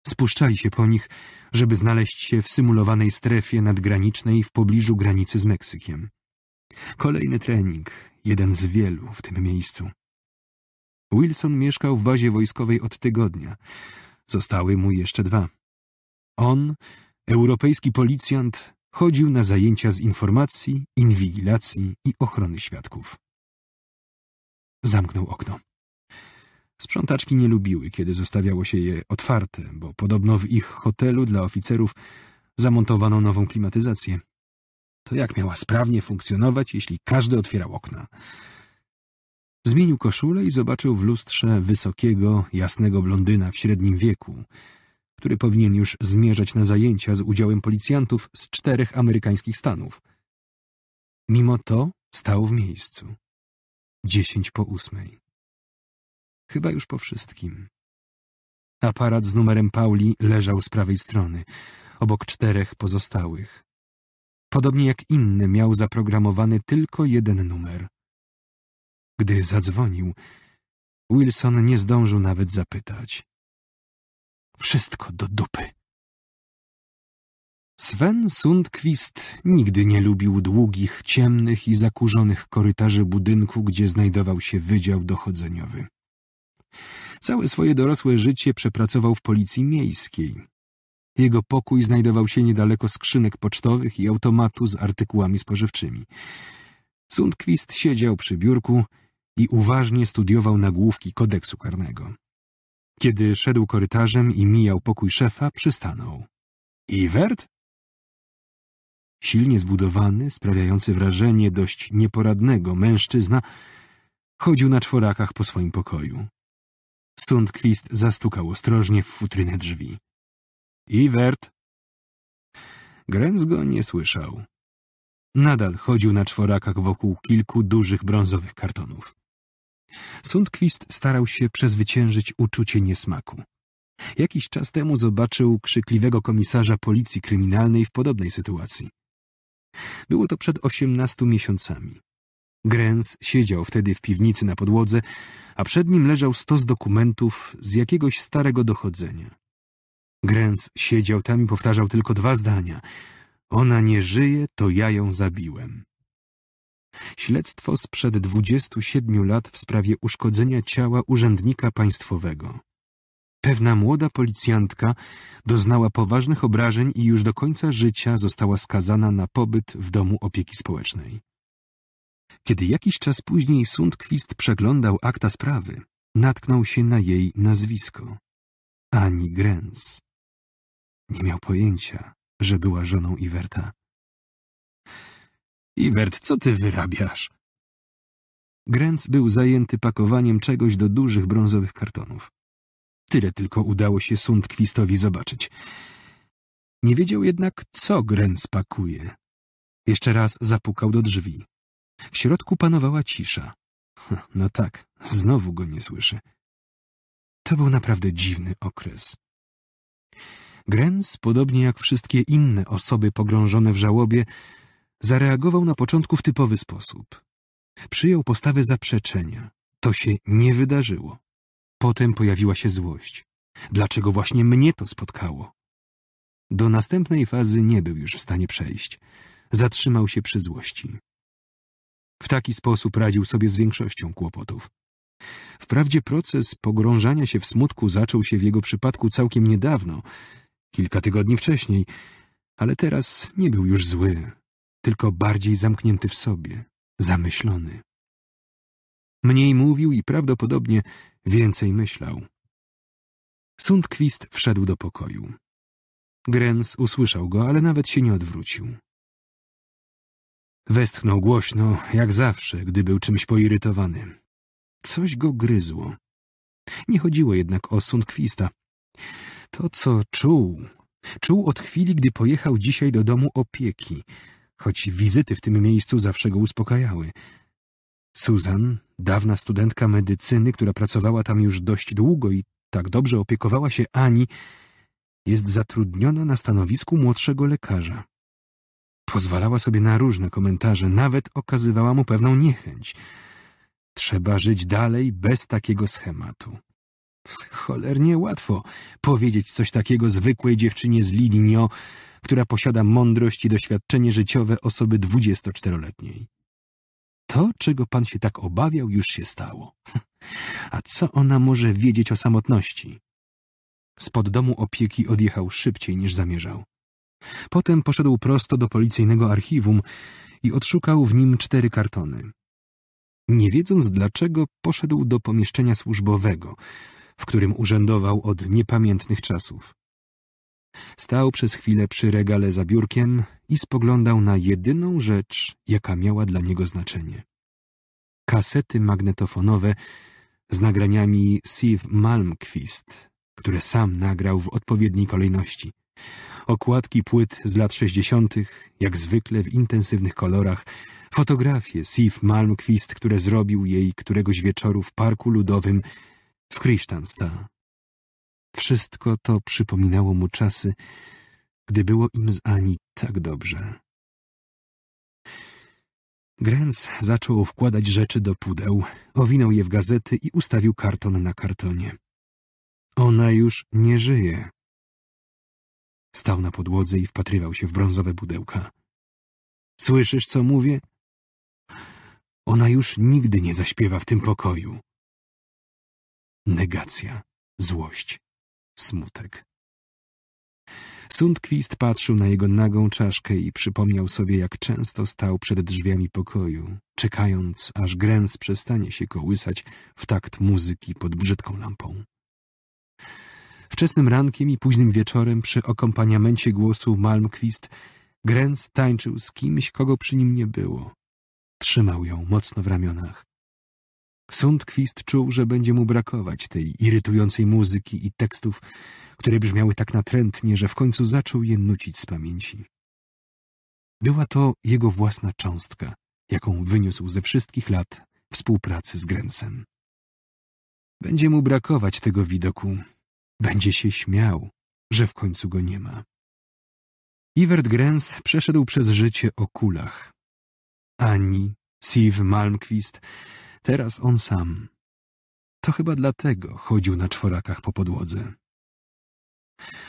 Spuszczali się po nich, żeby znaleźć się w symulowanej strefie nadgranicznej w pobliżu granicy z Meksykiem. Kolejny trening, jeden z wielu w tym miejscu. Wilson mieszkał w bazie wojskowej od tygodnia. Zostały mu jeszcze dwa. On, europejski policjant, chodził na zajęcia z informacji, inwigilacji i ochrony świadków. Zamknął okno. Sprzątaczki nie lubiły, kiedy zostawiało się je otwarte, bo podobno w ich hotelu dla oficerów zamontowano nową klimatyzację. To jak miała sprawnie funkcjonować, jeśli każdy otwierał okna? Zmienił koszulę i zobaczył w lustrze wysokiego, jasnego blondyna w średnim wieku – który powinien już zmierzać na zajęcia z udziałem policjantów z czterech amerykańskich stanów. Mimo to stał w miejscu. Dziesięć po ósmej. Chyba już po wszystkim. Aparat z numerem Pauli leżał z prawej strony, obok czterech pozostałych. Podobnie jak inny, miał zaprogramowany tylko jeden numer. Gdy zadzwonił, Wilson nie zdążył nawet zapytać. Wszystko do dupy. Sven Sundquist nigdy nie lubił długich, ciemnych i zakurzonych korytarzy budynku, gdzie znajdował się wydział dochodzeniowy. Całe swoje dorosłe życie przepracował w policji miejskiej. Jego pokój znajdował się niedaleko skrzynek pocztowych i automatu z artykułami spożywczymi. Sundquist siedział przy biurku i uważnie studiował nagłówki kodeksu karnego. Kiedy szedł korytarzem i mijał pokój szefa, przystanął. Iwert? Silnie zbudowany, sprawiający wrażenie dość nieporadnego mężczyzna, chodził na czworakach po swoim pokoju. Sundquist zastukał ostrożnie w futrynę drzwi. Iwert! Grenz go nie słyszał. Nadal chodził na czworakach wokół kilku dużych brązowych kartonów. Sundquist starał się przezwyciężyć uczucie niesmaku. Jakiś czas temu zobaczył krzykliwego komisarza policji kryminalnej w podobnej sytuacji. Było to przed osiemnastu miesiącami. Grens siedział wtedy w piwnicy na podłodze, a przed nim leżał stos dokumentów z jakiegoś starego dochodzenia. Grens siedział tam i powtarzał tylko dwa zdania. Ona nie żyje, to ja ją zabiłem. Śledztwo sprzed 27 lat w sprawie uszkodzenia ciała urzędnika państwowego. Pewna młoda policjantka doznała poważnych obrażeń i już do końca życia została skazana na pobyt w domu opieki społecznej. Kiedy jakiś czas później Sundquist przeglądał akta sprawy, natknął się na jej nazwisko. Ani Grenz. Nie miał pojęcia, że była żoną Iwerta. Ibert, co ty wyrabiasz? Gręc był zajęty pakowaniem czegoś do dużych brązowych kartonów. Tyle tylko udało się Sundkwistowi zobaczyć. Nie wiedział jednak, co Gręc pakuje. Jeszcze raz zapukał do drzwi. W środku panowała cisza. Hm, no tak, znowu go nie słyszy. To był naprawdę dziwny okres. Gręc, podobnie jak wszystkie inne osoby pogrążone w żałobie, zareagował na początku w typowy sposób. Przyjął postawę zaprzeczenia. To się nie wydarzyło. Potem pojawiła się złość. Dlaczego właśnie mnie to spotkało? Do następnej fazy nie był już w stanie przejść. Zatrzymał się przy złości. W taki sposób radził sobie z większością kłopotów. Wprawdzie proces pogrążania się w smutku zaczął się w jego przypadku całkiem niedawno, kilka tygodni wcześniej, ale teraz nie był już zły, tylko bardziej zamknięty w sobie, zamyślony. Mniej mówił i prawdopodobnie więcej myślał. Sundquist wszedł do pokoju. Grens usłyszał go, ale nawet się nie odwrócił. Westchnął głośno, jak zawsze, gdy był czymś poirytowany. Coś go gryzło. Nie chodziło jednak o Sundquista. To, co czuł, czuł od chwili, gdy pojechał dzisiaj do domu opieki, choć wizyty w tym miejscu zawsze go uspokajały. Susan, dawna studentka medycyny, która pracowała tam już dość długo i tak dobrze opiekowała się Ani, jest zatrudniona na stanowisku młodszego lekarza. Pozwalała sobie na różne komentarze, nawet okazywała mu pewną niechęć. Trzeba żyć dalej bez takiego schematu. Cholernie łatwo powiedzieć coś takiego zwykłej dziewczynie z Lidinio, która posiada mądrość i doświadczenie życiowe osoby dwudziestoczteroletniej. To, czego pan się tak obawiał, już się stało. <laughs> A co ona może wiedzieć o samotności? Spod domu opieki odjechał szybciej niż zamierzał. Potem poszedł prosto do policyjnego archiwum i odszukał w nim cztery kartony. Nie wiedząc dlaczego, poszedł do pomieszczenia służbowego, w którym urzędował od niepamiętnych czasów. Stał przez chwilę przy regale za biurkiem i spoglądał na jedyną rzecz, jaka miała dla niego znaczenie. Kasety magnetofonowe z nagraniami Siv Malmquist, które sam nagrał w odpowiedniej kolejności. Okładki płyt z lat 60., jak zwykle w intensywnych kolorach, fotografie Siv Malmquist, które zrobił jej któregoś wieczoru w Parku Ludowym w Krisztansta. Wszystko to przypominało mu czasy, gdy było im z Ani tak dobrze. Grens zaczął wkładać rzeczy do pudeł, owinął je w gazety i ustawił karton na kartonie. Ona już nie żyje. Stał na podłodze i wpatrywał się w brązowe pudełka. Słyszysz, co mówię? Ona już nigdy nie zaśpiewa w tym pokoju negacja, złość, smutek. Sundquist patrzył na jego nagą czaszkę i przypomniał sobie, jak często stał przed drzwiami pokoju, czekając, aż grens przestanie się kołysać w takt muzyki pod brzydką lampą. Wczesnym rankiem i późnym wieczorem przy akompaniamencie głosu Malmquist Grens tańczył z kimś, kogo przy nim nie było. Trzymał ją mocno w ramionach, Sundquist czuł, że będzie mu brakować tej irytującej muzyki i tekstów, które brzmiały tak natrętnie, że w końcu zaczął je nucić z pamięci. Była to jego własna cząstka, jaką wyniósł ze wszystkich lat współpracy z Grensem. Będzie mu brakować tego widoku. Będzie się śmiał, że w końcu go nie ma. Ivert Grens przeszedł przez życie o kulach. Ani, Siv Malmquist Teraz on sam. To chyba dlatego chodził na czworakach po podłodze.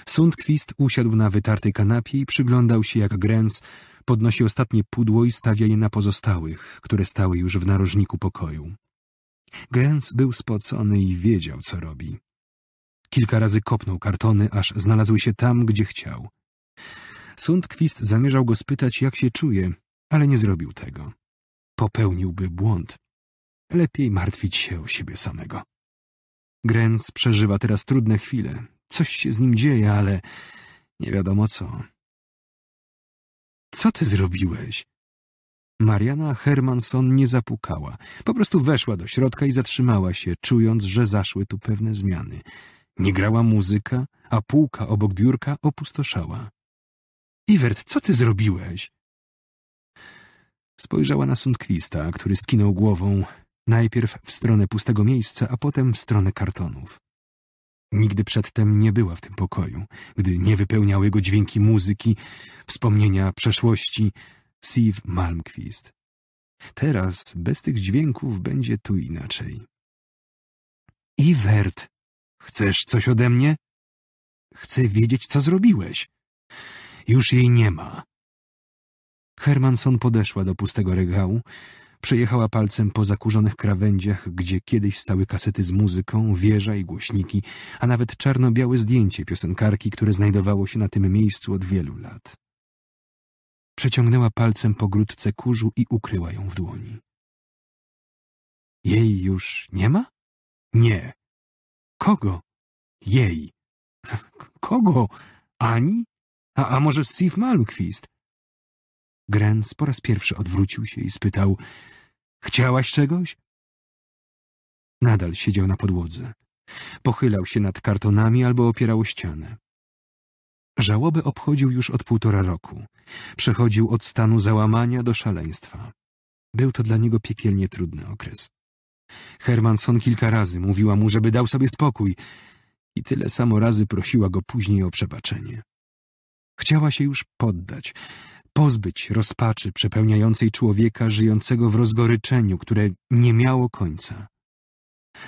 Sundquist usiadł na wytartej kanapie i przyglądał się, jak Grens podnosi ostatnie pudło i stawia je na pozostałych, które stały już w narożniku pokoju. Grens był spocony i wiedział, co robi. Kilka razy kopnął kartony, aż znalazły się tam, gdzie chciał. Sundquist zamierzał go spytać, jak się czuje, ale nie zrobił tego. Popełniłby błąd. Lepiej martwić się o siebie samego. Grenz przeżywa teraz trudne chwile. Coś się z nim dzieje, ale nie wiadomo co. Co ty zrobiłeś? Mariana Hermanson nie zapukała. Po prostu weszła do środka i zatrzymała się, czując, że zaszły tu pewne zmiany. Nie grała muzyka, a półka obok biurka opustoszała. Iwert, co ty zrobiłeś? Spojrzała na Sundkwista, który skinął głową, Najpierw w stronę pustego miejsca, a potem w stronę kartonów. Nigdy przedtem nie była w tym pokoju, gdy nie wypełniały go dźwięki muzyki, wspomnienia przeszłości Siv Malmquist. Teraz bez tych dźwięków będzie tu inaczej. Iwert, chcesz coś ode mnie? Chcę wiedzieć, co zrobiłeś. Już jej nie ma. Hermanson podeszła do pustego regału, Przejechała palcem po zakurzonych krawędziach, gdzie kiedyś stały kasety z muzyką, wieża i głośniki, a nawet czarno-białe zdjęcie piosenkarki, które znajdowało się na tym miejscu od wielu lat. Przeciągnęła palcem po grudce kurzu i ukryła ją w dłoni. Jej już nie ma? Nie. Kogo? Jej. Kogo? Ani? A, a może Steve Malmquist? Grens po raz pierwszy odwrócił się i spytał — Chciałaś czegoś? Nadal siedział na podłodze. Pochylał się nad kartonami albo opierał ścianę. Żałobę obchodził już od półtora roku. Przechodził od stanu załamania do szaleństwa. Był to dla niego piekielnie trudny okres. Hermanson kilka razy mówiła mu, żeby dał sobie spokój i tyle samo razy prosiła go później o przebaczenie. Chciała się już poddać, pozbyć rozpaczy przepełniającej człowieka żyjącego w rozgoryczeniu, które nie miało końca.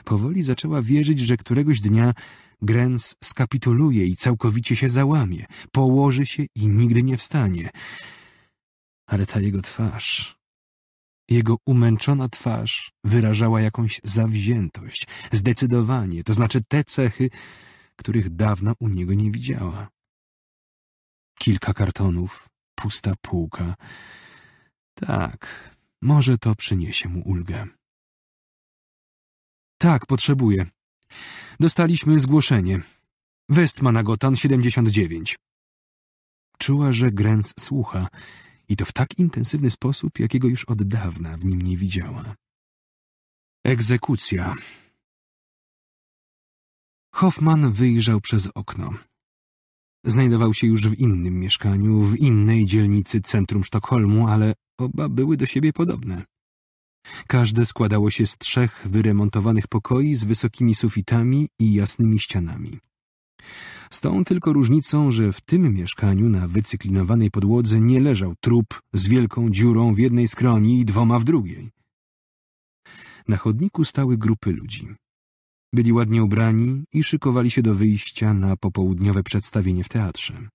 Powoli zaczęła wierzyć, że któregoś dnia Grens skapituluje i całkowicie się załamie, położy się i nigdy nie wstanie. Ale ta jego twarz, jego umęczona twarz wyrażała jakąś zawziętość, zdecydowanie, to znaczy te cechy, których dawno u niego nie widziała. Kilka kartonów, pusta półka. Tak, może to przyniesie mu ulgę. Tak, potrzebuję. Dostaliśmy zgłoszenie. Westmanagotan 79. Czuła, że Grens słucha i to w tak intensywny sposób, jakiego już od dawna w nim nie widziała. Egzekucja. Hoffman wyjrzał przez okno. Znajdował się już w innym mieszkaniu, w innej dzielnicy centrum Sztokholmu, ale oba były do siebie podobne. Każde składało się z trzech wyremontowanych pokoi z wysokimi sufitami i jasnymi ścianami. Z tą tylko różnicą, że w tym mieszkaniu na wycyklinowanej podłodze nie leżał trup z wielką dziurą w jednej skroni i dwoma w drugiej. Na chodniku stały grupy ludzi. Byli ładnie ubrani i szykowali się do wyjścia na popołudniowe przedstawienie w teatrze.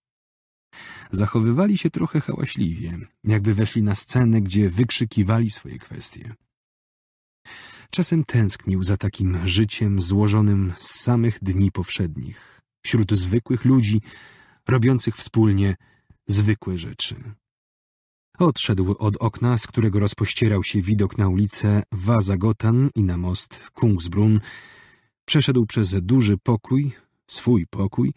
Zachowywali się trochę hałaśliwie, jakby weszli na scenę, gdzie wykrzykiwali swoje kwestie. Czasem tęsknił za takim życiem złożonym z samych dni powszednich, wśród zwykłych ludzi, robiących wspólnie zwykłe rzeczy. Odszedł od okna, z którego rozpościerał się widok na ulicę Wazagotan i na most Kungsbrunn, Przeszedł przez duży pokój, swój pokój,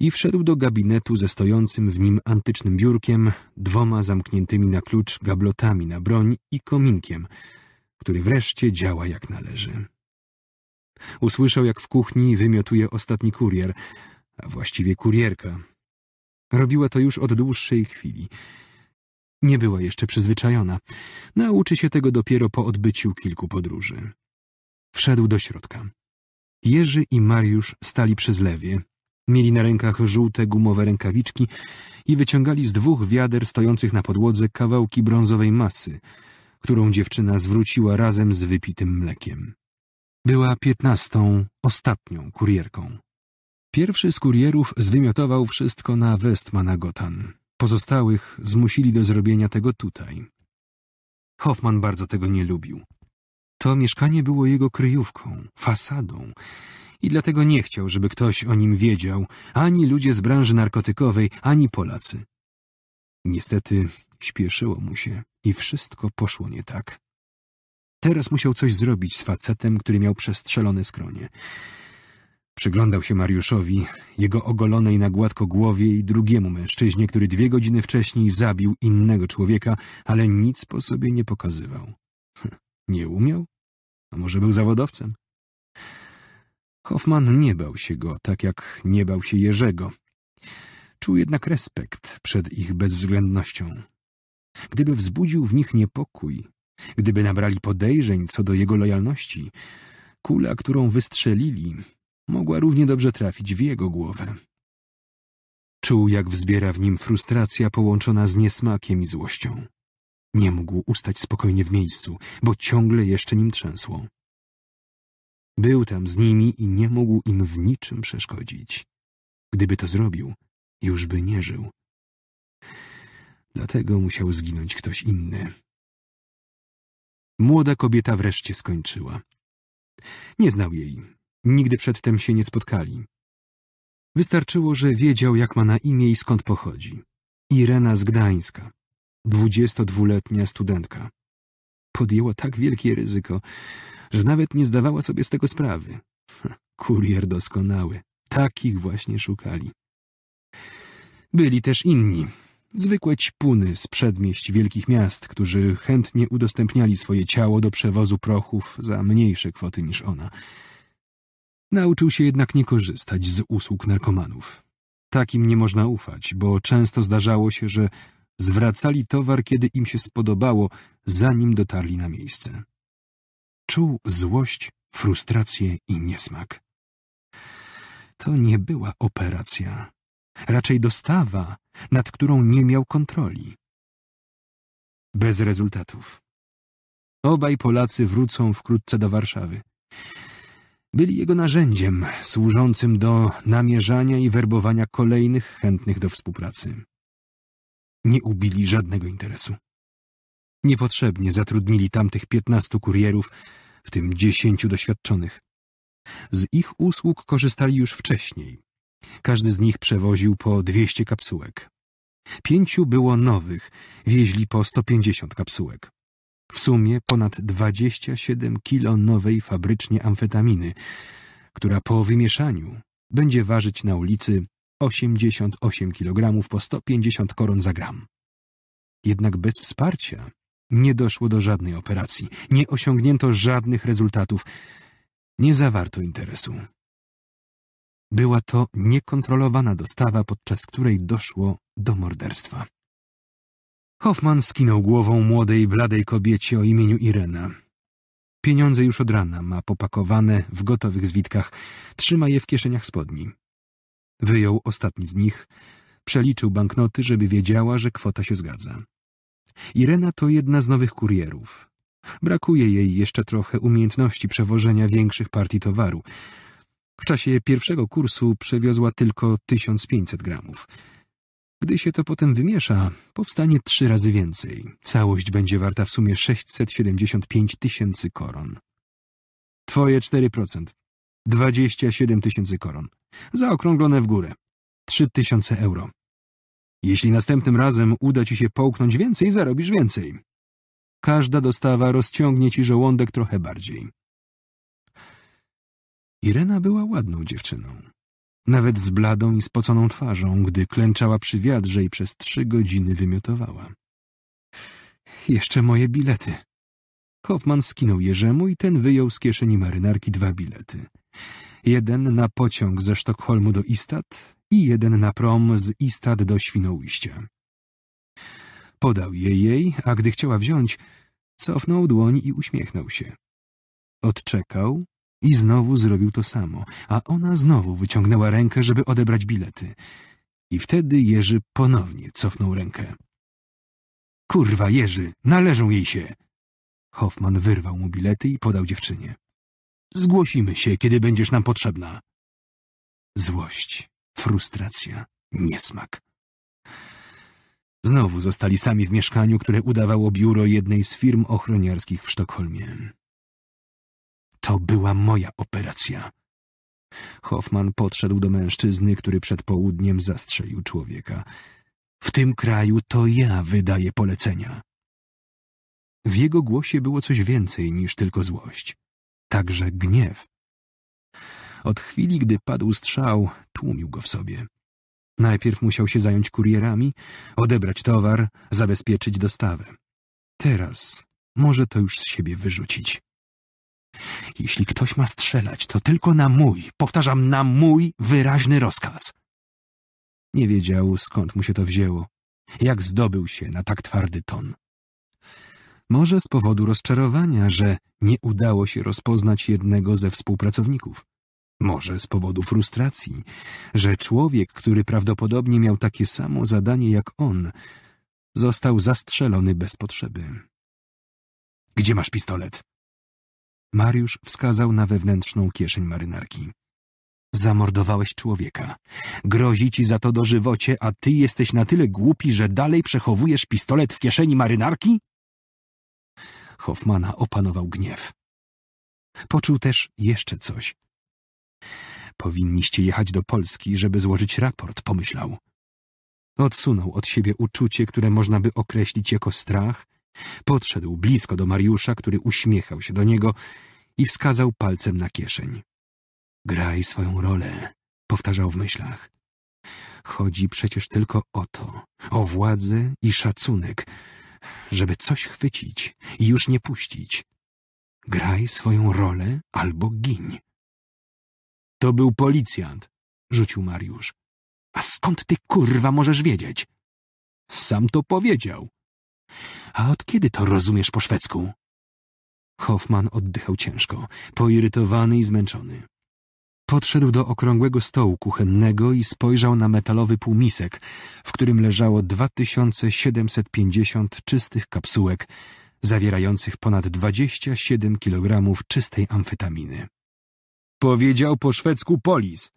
i wszedł do gabinetu ze stojącym w nim antycznym biurkiem, dwoma zamkniętymi na klucz gablotami na broń i kominkiem, który wreszcie działa jak należy. Usłyszał, jak w kuchni wymiotuje ostatni kurier, a właściwie kurierka. Robiła to już od dłuższej chwili. Nie była jeszcze przyzwyczajona. Nauczy się tego dopiero po odbyciu kilku podróży. Wszedł do środka. Jerzy i Mariusz stali przy zlewie. Mieli na rękach żółte gumowe rękawiczki i wyciągali z dwóch wiader stojących na podłodze kawałki brązowej masy, którą dziewczyna zwróciła razem z wypitym mlekiem. Była piętnastą, ostatnią kurierką. Pierwszy z kurierów zwymiotował wszystko na Westmanagotan. Pozostałych zmusili do zrobienia tego tutaj. Hoffman bardzo tego nie lubił. To mieszkanie było jego kryjówką, fasadą i dlatego nie chciał, żeby ktoś o nim wiedział, ani ludzie z branży narkotykowej, ani Polacy. Niestety śpieszyło mu się i wszystko poszło nie tak. Teraz musiał coś zrobić z facetem, który miał przestrzelone skronie. Przyglądał się Mariuszowi, jego ogolonej na gładko głowie i drugiemu mężczyźnie, który dwie godziny wcześniej zabił innego człowieka, ale nic po sobie nie pokazywał. Nie umiał? A może był zawodowcem? Hoffman nie bał się go, tak jak nie bał się Jerzego. Czuł jednak respekt przed ich bezwzględnością. Gdyby wzbudził w nich niepokój, gdyby nabrali podejrzeń co do jego lojalności, kula, którą wystrzelili, mogła równie dobrze trafić w jego głowę. Czuł, jak wzbiera w nim frustracja połączona z niesmakiem i złością. Nie mógł ustać spokojnie w miejscu, bo ciągle jeszcze nim trzęsło. Był tam z nimi i nie mógł im w niczym przeszkodzić. Gdyby to zrobił, już by nie żył. Dlatego musiał zginąć ktoś inny. Młoda kobieta wreszcie skończyła. Nie znał jej. Nigdy przedtem się nie spotkali. Wystarczyło, że wiedział, jak ma na imię i skąd pochodzi. Irena z Gdańska dwudziestodwuletnia studentka. Podjęła tak wielkie ryzyko, że nawet nie zdawała sobie z tego sprawy. Kurier doskonały. Takich właśnie szukali. Byli też inni, zwykłe ćpuny z przedmieść wielkich miast, którzy chętnie udostępniali swoje ciało do przewozu prochów za mniejsze kwoty niż ona. Nauczył się jednak nie korzystać z usług narkomanów. Takim nie można ufać, bo często zdarzało się, że zwracali towar, kiedy im się spodobało, zanim dotarli na miejsce. Czuł złość, frustrację i niesmak. To nie była operacja, raczej dostawa, nad którą nie miał kontroli. Bez rezultatów. Obaj Polacy wrócą wkrótce do Warszawy. Byli jego narzędziem służącym do namierzania i werbowania kolejnych chętnych do współpracy nie ubili żadnego interesu. Niepotrzebnie zatrudnili tamtych piętnastu kurierów, w tym dziesięciu doświadczonych. Z ich usług korzystali już wcześniej. Każdy z nich przewoził po dwieście kapsułek. Pięciu było nowych, wieźli po sto pięćdziesiąt kapsułek. W sumie ponad siedem kilo nowej fabrycznie amfetaminy, która po wymieszaniu będzie ważyć na ulicy 88 kg po 150 koron za gram. Jednak bez wsparcia nie doszło do żadnej operacji, nie osiągnięto żadnych rezultatów, nie zawarto interesu. Była to niekontrolowana dostawa, podczas której doszło do morderstwa. Hoffman skinął głową młodej, bladej kobiecie o imieniu Irena. Pieniądze już od rana ma popakowane w gotowych zwitkach, trzyma je w kieszeniach spodni. Wyjął ostatni z nich, przeliczył banknoty, żeby wiedziała, że kwota się zgadza. Irena to jedna z nowych kurierów. Brakuje jej jeszcze trochę umiejętności przewożenia większych partii towaru. W czasie pierwszego kursu przewiozła tylko 1500 gramów. Gdy się to potem wymiesza, powstanie trzy razy więcej. Całość będzie warta w sumie 675 tysięcy koron. Twoje 4%. 27 tysięcy koron zaokrąglone w górę. 3000 euro. Jeśli następnym razem uda ci się połknąć więcej, zarobisz więcej. Każda dostawa rozciągnie ci żołądek trochę bardziej. Irena była ładną dziewczyną. Nawet z bladą i spoconą twarzą, gdy klęczała przy wiadrze i przez trzy godziny wymiotowała. Jeszcze moje bilety. Hoffman skinął Jerzemu i ten wyjął z kieszeni marynarki dwa bilety jeden na pociąg ze Sztokholmu do Istad i jeden na prom z Istad do Świnoujścia. Podał je jej, a gdy chciała wziąć, cofnął dłoń i uśmiechnął się. Odczekał i znowu zrobił to samo, a ona znowu wyciągnęła rękę, żeby odebrać bilety. I wtedy Jerzy ponownie cofnął rękę. Kurwa, Jerzy, należą jej się! Hoffman wyrwał mu bilety i podał dziewczynie. Zgłosimy się, kiedy będziesz nam potrzebna. Złość, frustracja, niesmak. Znowu zostali sami w mieszkaniu, które udawało biuro jednej z firm ochroniarskich w Sztokholmie. To była moja operacja. Hoffman podszedł do mężczyzny, który przed południem zastrzelił człowieka. W tym kraju to ja wydaję polecenia. W jego głosie było coś więcej niż tylko złość także gniew. Od chwili, gdy padł strzał, tłumił go w sobie. Najpierw musiał się zająć kurierami, odebrać towar, zabezpieczyć dostawę. Teraz może to już z siebie wyrzucić. Jeśli ktoś ma strzelać, to tylko na mój, powtarzam, na mój wyraźny rozkaz. Nie wiedział, skąd mu się to wzięło, jak zdobył się na tak twardy ton może z powodu rozczarowania, że nie udało się rozpoznać jednego ze współpracowników. Może z powodu frustracji, że człowiek, który prawdopodobnie miał takie samo zadanie jak on, został zastrzelony bez potrzeby. Gdzie masz pistolet? Mariusz wskazał na wewnętrzną kieszeń marynarki. Zamordowałeś człowieka. Grozi ci za to dożywocie, a ty jesteś na tyle głupi, że dalej przechowujesz pistolet w kieszeni marynarki? Hoffmana opanował gniew. Poczuł też jeszcze coś. Powinniście jechać do Polski, żeby złożyć raport, pomyślał. Odsunął od siebie uczucie, które można by określić jako strach. Podszedł blisko do Mariusza, który uśmiechał się do niego i wskazał palcem na kieszeń. Graj swoją rolę, powtarzał w myślach. Chodzi przecież tylko o to, o władzę i szacunek, żeby coś chwycić i już nie puścić. Graj swoją rolę albo giń. To był policjant, rzucił Mariusz. A skąd ty kurwa możesz wiedzieć? Sam to powiedział. A od kiedy to rozumiesz po szwedzku? Hoffman oddychał ciężko, poirytowany i zmęczony. Podszedł do okrągłego stołu kuchennego i spojrzał na metalowy półmisek, w którym leżało 2750 czystych kapsułek, zawierających ponad 27 kg czystej amfetaminy. Powiedział po szwedzku polis.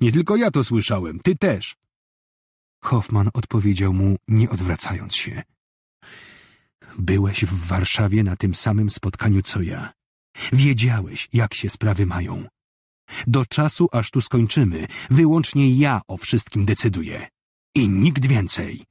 Nie tylko ja to słyszałem, ty też. Hoffman odpowiedział mu, nie odwracając się. Byłeś w Warszawie na tym samym spotkaniu co ja. Wiedziałeś, jak się sprawy mają. Do czasu, aż tu skończymy, wyłącznie ja o wszystkim decyduję. I nikt więcej.